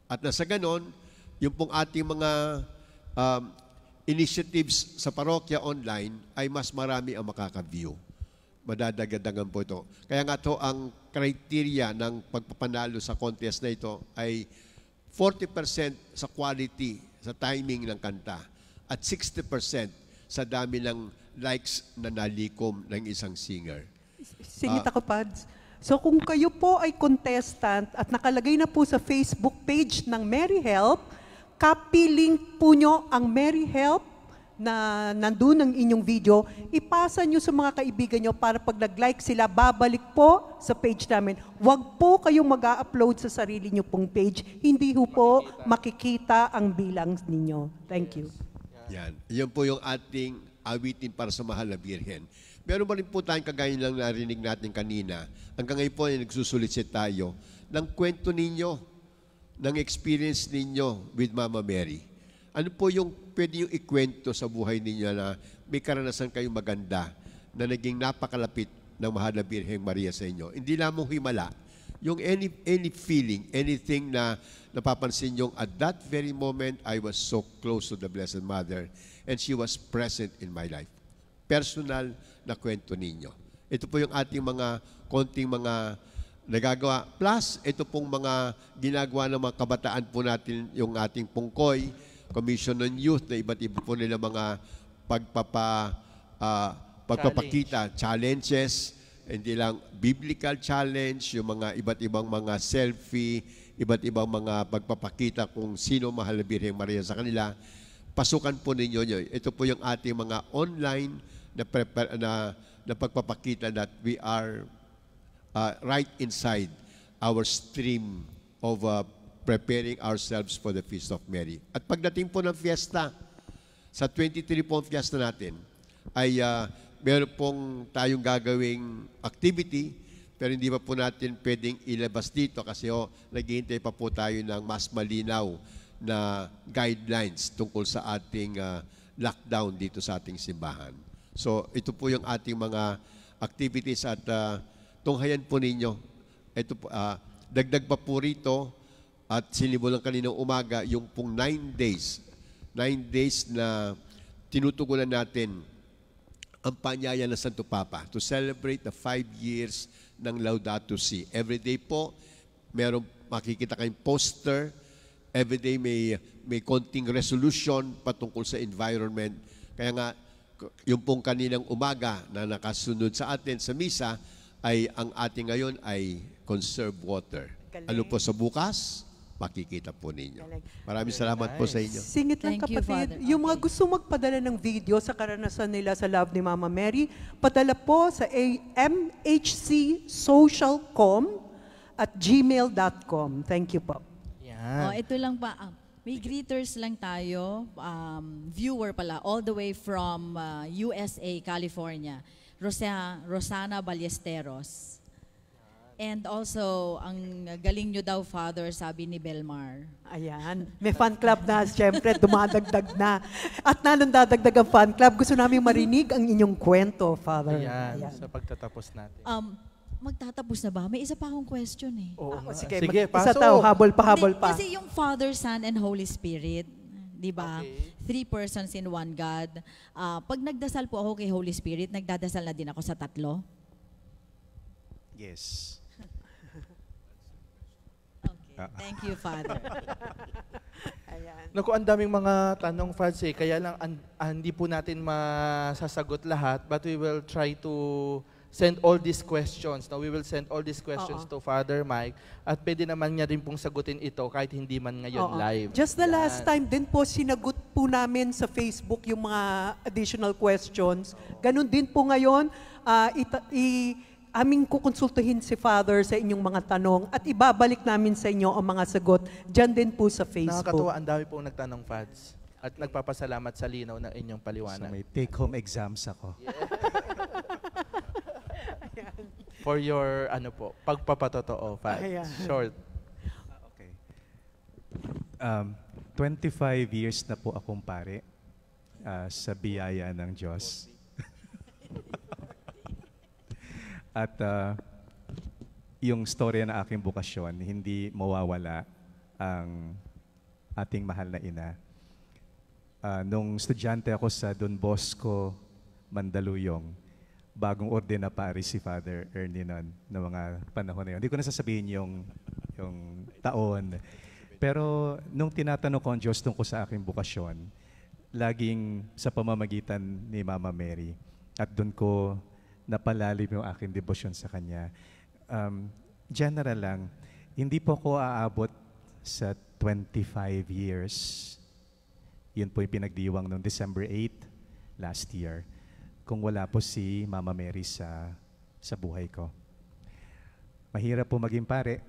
A: At nasa ganon, yung pong ating mga um, initiatives sa parokya online ay mas marami ang makaka-view. Madadagdagan po ito. Kaya nga to ang criteria ng pagpapanalo sa contest na ito ay 40% sa quality, sa timing ng kanta at 60% sa dami ng likes na nalikom ng isang singer. Singit ah.
C: ako, Pads. So kung kayo po ay contestant at nakalagay na po sa Facebook page ng Mary Help, kapiling po nyo ang Mary Help na nandun ang inyong video, ipasa nyo sa mga kaibigan nyo para pag nag-like sila, babalik po sa page namin. Huwag po kayong mag upload sa sarili nyo pong page. Hindi ho po makikita, makikita ang bilang ninyo. Thank yes. you.
A: Yan. Yan po yung ating awitin para sa mahal na birhen. Meron ba rin po tayong kagaya lang narinig natin kanina. Hanggang ngayon po ay nagsusulisit tayo ng kwento ninyo ng experience ninyo with Mama Mary. Ano po yung pwede yung ikwento sa buhay ninyo na may karanasan kayong maganda na naging napakalapit ng Mahal na Birheng Maria sa inyo? Hindi lamang himala. Yung any, any feeling, anything na napapansin yung at that very moment, I was so close to the Blessed Mother and she was present in my life. Personal na kwento ninyo. Ito po yung ating mga konting mga nagagawa. Plus, ito pong mga ginagawa ng mga kabataan po natin, yung ating pungkoy, Commission on Youth, na iba't iba po nila mga pagpapa, uh, pagpapakita, Challenge. challenges, hindi lang biblical challenge, yung mga iba't ibang mga selfie, iba't ibang mga pagpapakita kung sino mahal na Birheng Maria sa kanila. Pasukan po ninyo nyo. Ito po yung ating mga online na, prepare, na, na pagpapakita that we are uh, right inside our stream of uh, preparing ourselves for the Feast of Mary. At pagdating po ng fiesta, sa 23 po ang fiesta natin, ay uh, meron pong tayong gagawing activity, pero hindi pa po natin pwedeng ilabas dito kasi oh, naghihintay pa po tayo ng mas malinaw na guidelines tungkol sa ating uh, lockdown dito sa ating simbahan. So ito po yung ating mga activities at uh, tunghayan po ninyo. Ito, uh, dagdag pa po rito at sinimulan kaninang umaga yung pong nine days. Nine days na tinutugunan natin ang panyaya ng Santo Papa to celebrate the five years ng Laudato Si. Every day po, meron makikita kayong poster. Every day may, may konting resolution patungkol sa environment. Kaya nga, yung pong kaninang umaga na nakasunod sa atin sa misa, ay ang ating ngayon ay conserve water. Galing. Ano po sa bukas? makikita po ninyo. Maraming salamat po sa inyo. Singit
C: lang Thank kapatid. You, yung mga gusto magpadala ng video sa karanasan nila sa love ni Mama Mary, padala po sa mhcsocialcom at gmail.com. Thank you po. Yan. Oh,
G: ito lang pa. Ah, may greeters lang tayo. Um, viewer pala, all the way from uh, USA, California. Rosa, Rosana Ballesteros. And also, ang galing nyo daw, Father, sabi ni Belmar. Ayan.
C: May fan club na, siyempre, dumadagdag na. At nanong dadagdag ang fan club, gusto namin marinig ang inyong kwento, Father. Ayan, Ayan. sa
B: pagtatapos natin. Um,
G: magtatapos na ba? May isa pa akong question eh.
D: Oo, ah, sige,
C: sige pasok. Isa tao, habol pa, habol pa.
G: Kasi yung Father, Son, and Holy Spirit, di ba? Okay. Three persons in one God. Uh, pag nagdasal po ako kay Holy Spirit, nagdadasal na din ako sa tatlo?
H: Yes.
D: okay, ah. thank you, Father. Ayan.
B: Naku, ang daming mga tanong, Fads, eh. Kaya lang, an- ah, hindi po natin masasagot lahat, but we will try to send all these questions. Now, we will send all these questions Oo. to Father Mike at pwede naman niya rin pong sagutin ito kahit hindi man ngayon Oo. live. Just the Yan. last time
C: din po, sinagot po namin sa Facebook yung mga additional questions. Ganun din po ngayon, uh, ita- i- aming kukonsultuhin si Father sa inyong mga tanong at ibabalik namin sa inyo ang mga sagot dyan din po sa Facebook. Nakakatuwa, ang
B: dami pong nagtanong, Fads. At nagpapasalamat sa linaw ng inyong So paliwanag. may take-home exams ako. for your ano po, pagpapatotoo facts. Ah, Short.
D: Ah, okay.
B: Um,
H: 25 years na po akong pare uh, sa biyaya ng Diyos. At uh, yung storya na aking bukasyon, hindi mawawala ang ating mahal na ina. Uh, nung estudyante ako sa Don Bosco, Mandaluyong, bagong na pari si Father Ernie nun na mga panahon na yun. Hindi ko nasasabihin yung, yung taon. Pero nung tinatanong ko ang Diyos tungkol sa aking bukasyon, laging sa pamamagitan ni Mama Mary. At doon ko napalalim yung aking debosyon sa Kanya. Um, general lang, hindi po ako aabot sa 25 years. Yun po yung pinagdiwang noong December 8 last year kung wala po si Mama Mary sa, sa buhay ko. Mahirap po maging pare.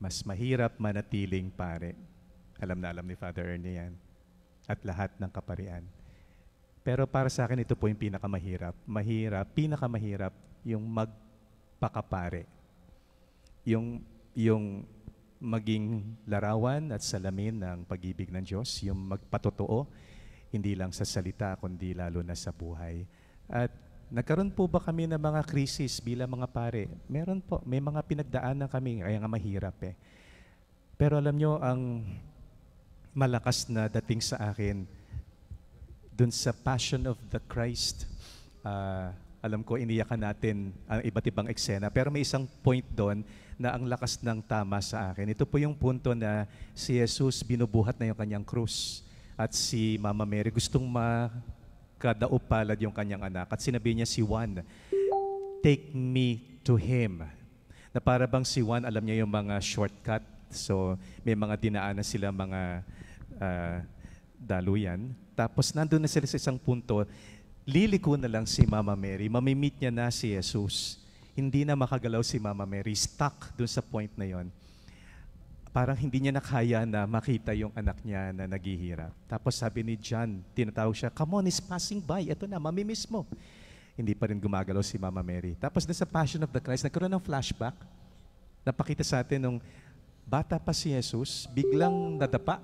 H: Mas mahirap manatiling pare. Alam na alam ni Father Ernie yan. At lahat ng kaparian. Pero para sa akin, ito po yung pinakamahirap. Mahirap, pinakamahirap yung magpakapare. Yung, yung maging larawan at salamin ng pag-ibig ng Diyos, yung magpatotoo, hindi lang sa salita, kundi lalo na sa buhay. At nagkaroon po ba kami ng mga krisis bilang mga pare? Meron po, may mga pinagdaanan kami, kaya nga mahirap eh. Pero alam nyo, ang malakas na dating sa akin, dun sa Passion of the Christ, uh, alam ko iniyakan natin ang iba't ibang eksena, pero may isang point doon na ang lakas ng tama sa akin. Ito po yung punto na si Jesus binubuhat na yung kanyang krus at si Mama Mary gustong makadaup palad yung kanyang anak. At sinabi niya si Juan, take me to him. Na para bang si Juan, alam niya yung mga shortcut. So may mga dinaanan sila mga uh, daluyan. Tapos nandun na sila sa isang punto, liliko na lang si Mama Mary, mamimit niya na si Jesus. Hindi na makagalaw si Mama Mary, stuck dun sa point na yon parang hindi niya nakaya na makita yung anak niya na naghihirap. Tapos sabi ni John, tinatawag siya, come on, is passing by. Ito na, mamimiss mo. Hindi pa rin gumagalaw si Mama Mary. Tapos na sa Passion of the Christ, nagkaroon ng flashback. Napakita sa atin nung bata pa si Jesus, biglang nadapa.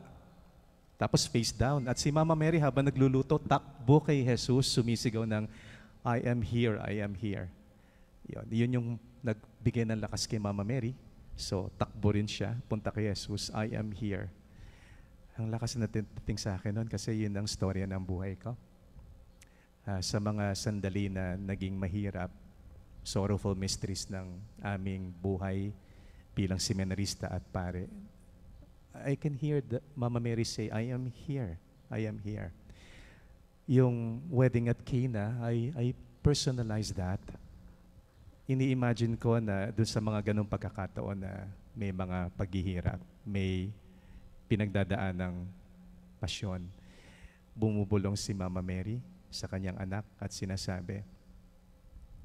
H: Tapos face down. At si Mama Mary habang nagluluto, takbo kay Jesus, sumisigaw ng, I am here, I am here. Yun, yun yung nagbigay ng lakas kay Mama Mary So, takbo rin siya, punta kay Jesus, I am here. Ang lakas na titing sa akin noon kasi yun ang storya ng buhay ko. Uh, sa mga sandali na naging mahirap, sorrowful mysteries ng aming buhay bilang seminarista at pare, I can hear the, Mama Mary say, I am here, I am here. Yung wedding at Cana, I, I personalized that ini-imagine ko na doon sa mga ganong pagkakataon na may mga paghihirap, may pinagdadaan ng pasyon. Bumubulong si Mama Mary sa kanyang anak at sinasabi,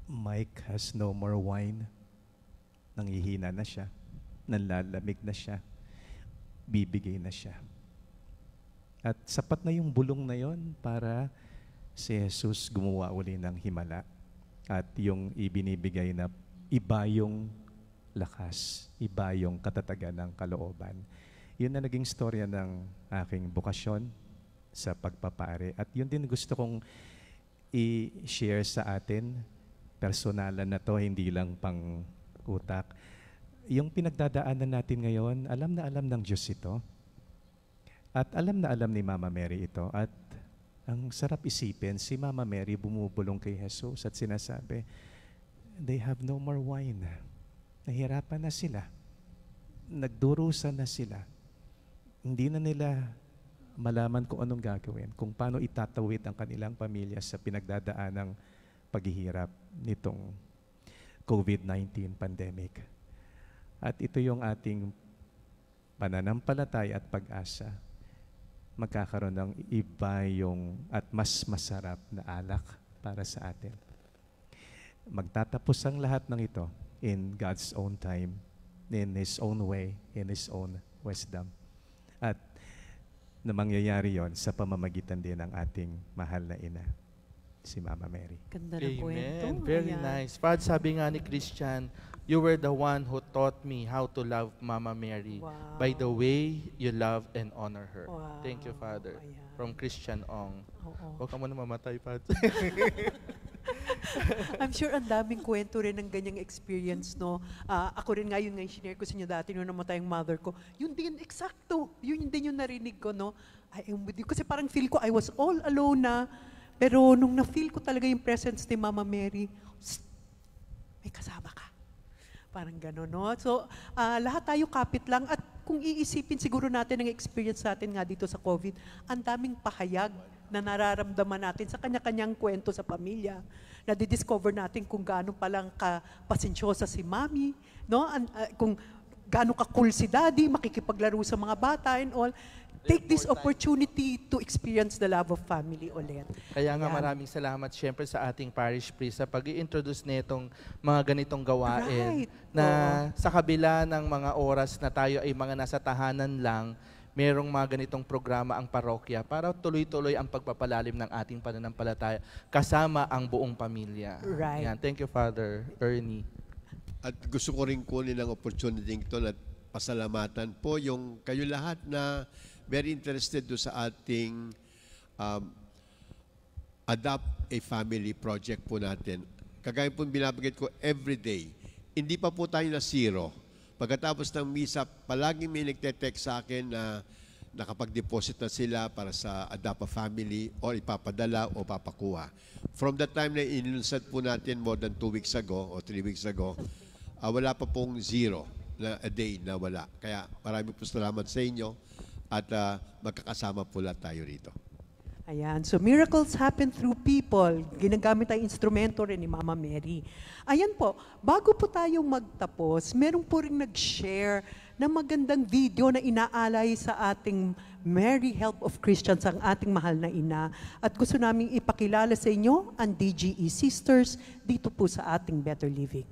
H: Mike has no more wine. Nangihina na siya. Nanlalamig na siya. Bibigay na siya. At sapat na yung bulong na yon para si Jesus gumawa uli ng himala at yung ibinibigay na iba yung lakas, iba yung katatagan ng kalooban. Yun na naging storya ng aking bukasyon sa pagpapare. At yun din gusto kong i-share sa atin. Personalan na to, hindi lang pang utak. Yung pinagdadaanan natin ngayon, alam na alam ng Diyos ito. At alam na alam ni Mama Mary ito. At ang sarap isipin, si Mama Mary bumubulong kay Jesus at sinasabi, they have no more wine. Nahirapan na sila. Nagdurusa na sila. Hindi na nila malaman kung anong gagawin, kung paano itatawid ang kanilang pamilya sa ng paghihirap nitong COVID-19 pandemic. At ito yung ating pananampalatay at pag-asa magkakaroon ng iba yung at mas masarap na alak para sa atin. Magtatapos ang lahat ng ito in God's own time, in His own way, in His own wisdom. At na mangyayari yon sa pamamagitan din ng ating mahal na ina, si Mama Mary.
B: Ganda na Amen. kwento. Very Ayan. nice. Father, sabi nga ni Christian, You were the one who taught me how to love Mama Mary wow. by the way you love and honor her. Wow. Thank you, Father. Ayan. From Christian Ong. Huwag ka muna mamatay, Father.
C: I'm sure ang daming kwento rin ng ganyang experience, no? Uh, ako rin ngayon, ngayon, engineer ko sa inyo dati nung namatay ang mother ko. Yun din, eksakto. Yun din yung narinig ko, no? I am with you. Kasi parang feel ko, I was all alone na. Pero nung na-feel ko talaga yung presence ni Mama Mary, may kasama ka. Parang gano'n, no? So, uh, lahat tayo kapit lang. At kung iisipin siguro natin ang experience natin nga dito sa COVID, ang daming pahayag na nararamdaman natin sa kanya-kanyang kwento sa pamilya. Nadidiscover natin kung gaano palang kapasensyosa si mami, no? An- uh, kung gaano ka-cool si daddy, makikipaglaro sa mga bata and all take this opportunity to experience the love of family ulit. Kaya nga Ayan.
B: maraming salamat syempre sa ating parish priest sa pag introduce nitong mga ganitong gawain right. na Oo. sa kabila ng mga oras na tayo ay mga nasa tahanan lang, merong mga ganitong programa ang parokya para tuloy-tuloy ang pagpapalalim ng ating pananampalataya kasama ang buong pamilya. Right. Yan. Thank you, Father Ernie.
A: At gusto ko rin kunin ang opportunity ito at pasalamatan po yung kayo lahat na very interested do sa ating um, Adapt a Family project po natin. Kagaya po binabagit ko every day, hindi pa po tayo na zero. Pagkatapos ng misa, palagi may nagte-text sa akin na nakapag-deposit na sila para sa Adapa Family o ipapadala o papakuha. From the time na inilunsad po natin more than two weeks ago o three weeks ago, uh, wala pa pong zero na a day na wala. Kaya maraming po salamat sa inyo at uh, magkakasama pula tayo rito.
C: Ayan. So, miracles happen through people. Ginagamit tayong instrumento rin ni Mama Mary. Ayan po, bago po tayo magtapos, meron po rin nag-share na magandang video na inaalay sa ating Mary Help of Christians, ang ating mahal na ina. At gusto namin ipakilala sa inyo ang DGE Sisters dito po sa ating Better Living.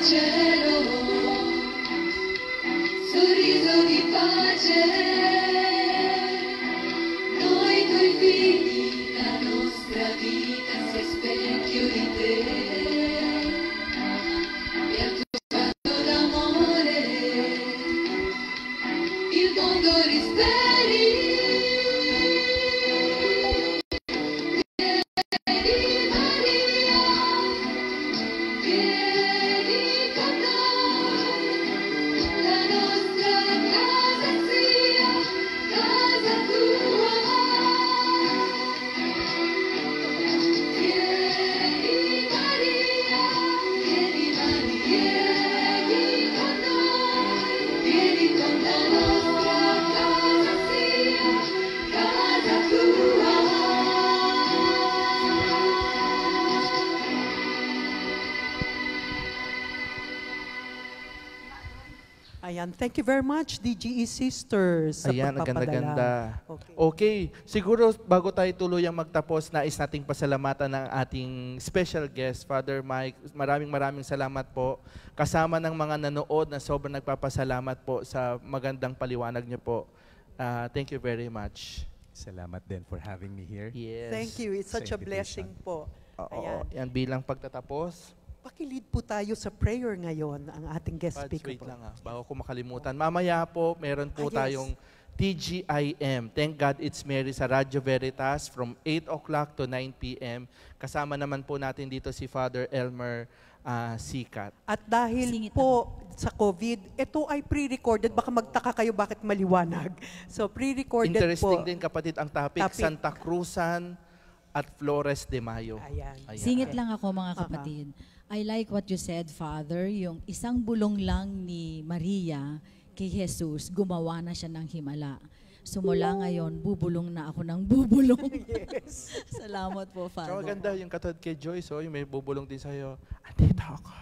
D: cielo, sorriso di pace.
C: Thank you very much, DGE Sisters, sa Ayan, pagpapadala. ganda-ganda.
B: Okay. okay, siguro bago tayo tuluyang magtapos, nais nating pasalamatan ng ating special guest, Father Mike. Maraming maraming salamat po. Kasama ng mga nanood na sobrang nagpapasalamat po sa magandang paliwanag niyo po. Uh, thank you very much. Salamat din for having me here. Yes. Thank you. It's such a blessing po. Oo, Ayan. yan bilang pagtatapos,
C: Pakilid po tayo sa prayer ngayon, ang ating guest Pads, speaker wait po. lang ha, ah,
B: bago ko makalimutan. Mamaya po, meron po ah, yes. tayong TGIM. Thank God it's Mary sa Radyo Veritas from 8 o'clock to 9 p.m. Kasama naman po natin dito si Father Elmer uh, Sikat.
C: At dahil Singit po ako. sa COVID, ito ay pre-recorded. Baka magtaka kayo bakit maliwanag. So pre-recorded Interesting po. Interesting din
B: kapatid ang topic, topic. Santa
C: Cruzan
B: at Flores de Mayo. Ayan. Ayan. Singit lang ako
G: mga kapatid. Uh-huh. I like what you said, Father, yung isang bulong lang ni Maria kay Jesus, gumawa na siya ng himala. Sumula so, ngayon, bubulong na ako ng bubulong. yes.
C: Salamat po, Father. Ang ganda yung
B: katod kay Joyce, oh, yung may bubulong din sa'yo, andito ako.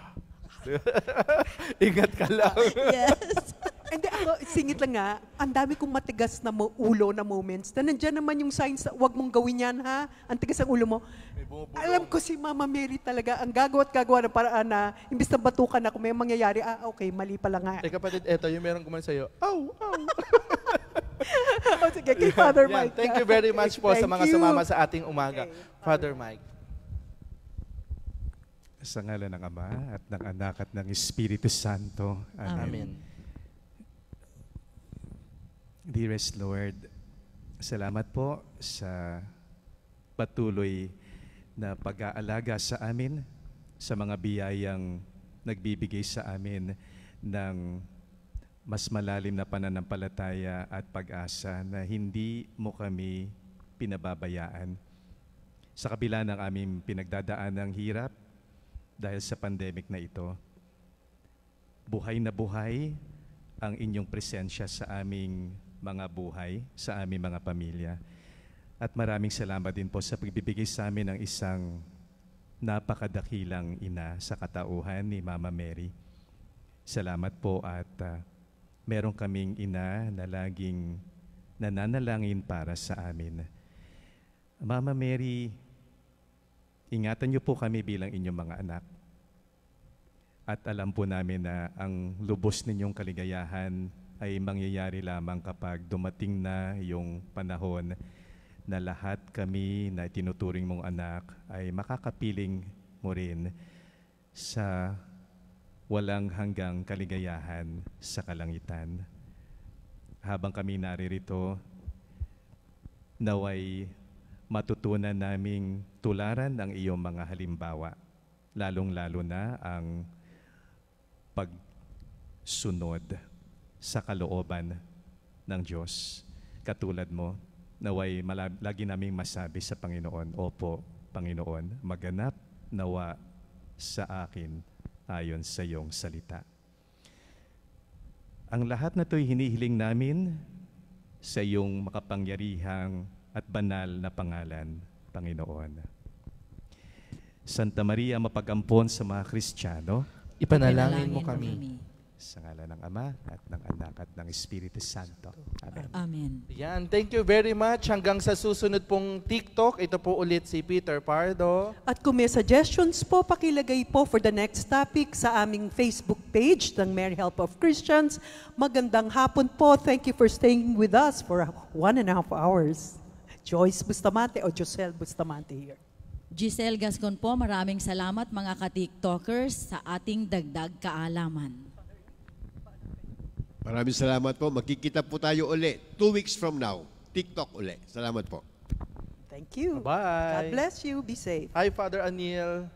B: Ingat ka
C: lang. yes. Hindi, ako, singit lang nga, ang dami kong matigas na mo, ulo na moments na nandyan naman yung signs na huwag mong gawin yan ha, ang tigas ang ulo mo. Alam ko si Mama Mary talaga, ang gagawa at gagawa na paraan na, imbis na batukan ako, may mangyayari, ah okay, mali pala nga. Eh
B: kapatid, eto, yung meron kumain sa'yo,
C: ow, ow. oh, sige,
B: kay Father yeah, Mike. Yeah. Thank you very much po Thank sa mga you. sumama sa ating umaga. Okay. Father Mike.
H: Sa ngala ng Ama at ng Anak at ng Espiritu Santo. Amen. Amen. Dearest Lord, salamat po sa patuloy na pag-aalaga sa amin, sa mga biyayang nagbibigay sa amin ng mas malalim na pananampalataya at pag-asa na hindi mo kami pinababayaan. Sa kabila ng aming pinagdadaan ng hirap, dahil sa pandemic na ito. Buhay na buhay ang inyong presensya sa aming mga buhay, sa aming mga pamilya. At maraming salamat din po sa pagbibigay sa amin ng isang napakadakilang ina sa katauhan ni Mama Mary. Salamat po at uh, meron kaming ina na laging nananalangin para sa amin. Mama Mary, Ingatan niyo po kami bilang inyong mga anak. At alam po namin na ang lubos ninyong kaligayahan ay mangyayari lamang kapag dumating na yung panahon na lahat kami na tinuturing mong anak ay makakapiling mo rin sa walang hanggang kaligayahan sa kalangitan. Habang kami naririto, naway matutunan naming tularan ang iyong mga halimbawa, lalong-lalo na ang pagsunod sa kalooban ng Diyos. Katulad mo, naway lagi naming masabi sa Panginoon, Opo, Panginoon, maganap nawa sa akin ayon sa iyong salita. Ang lahat na ito'y hinihiling namin sa iyong makapangyarihang at banal na pangalan, Panginoon. Santa Maria, mapagampon sa mga Kristiyano, ipanalangin mo kami. Sa ngala ng Ama at ng Anak at ng Espiritu Santo.
B: Amen. Amen. Yan. Thank you very much. Hanggang sa susunod pong TikTok, ito po
C: ulit si Peter Pardo. At kung may suggestions po, pakilagay po for the next topic sa aming Facebook page ng Mary Help of Christians. Magandang hapon po. Thank you for staying with us for one and a half hours. Joyce Bustamante o Giselle Bustamante here.
G: Giselle Gascon po, maraming salamat mga ka-TikTokers sa ating dagdag kaalaman.
A: Maraming salamat po. Magkikita po tayo uli two weeks from now. TikTok uli. Salamat po.
B: Thank you. Bye. God bless you. Be safe. Hi, Father Anil.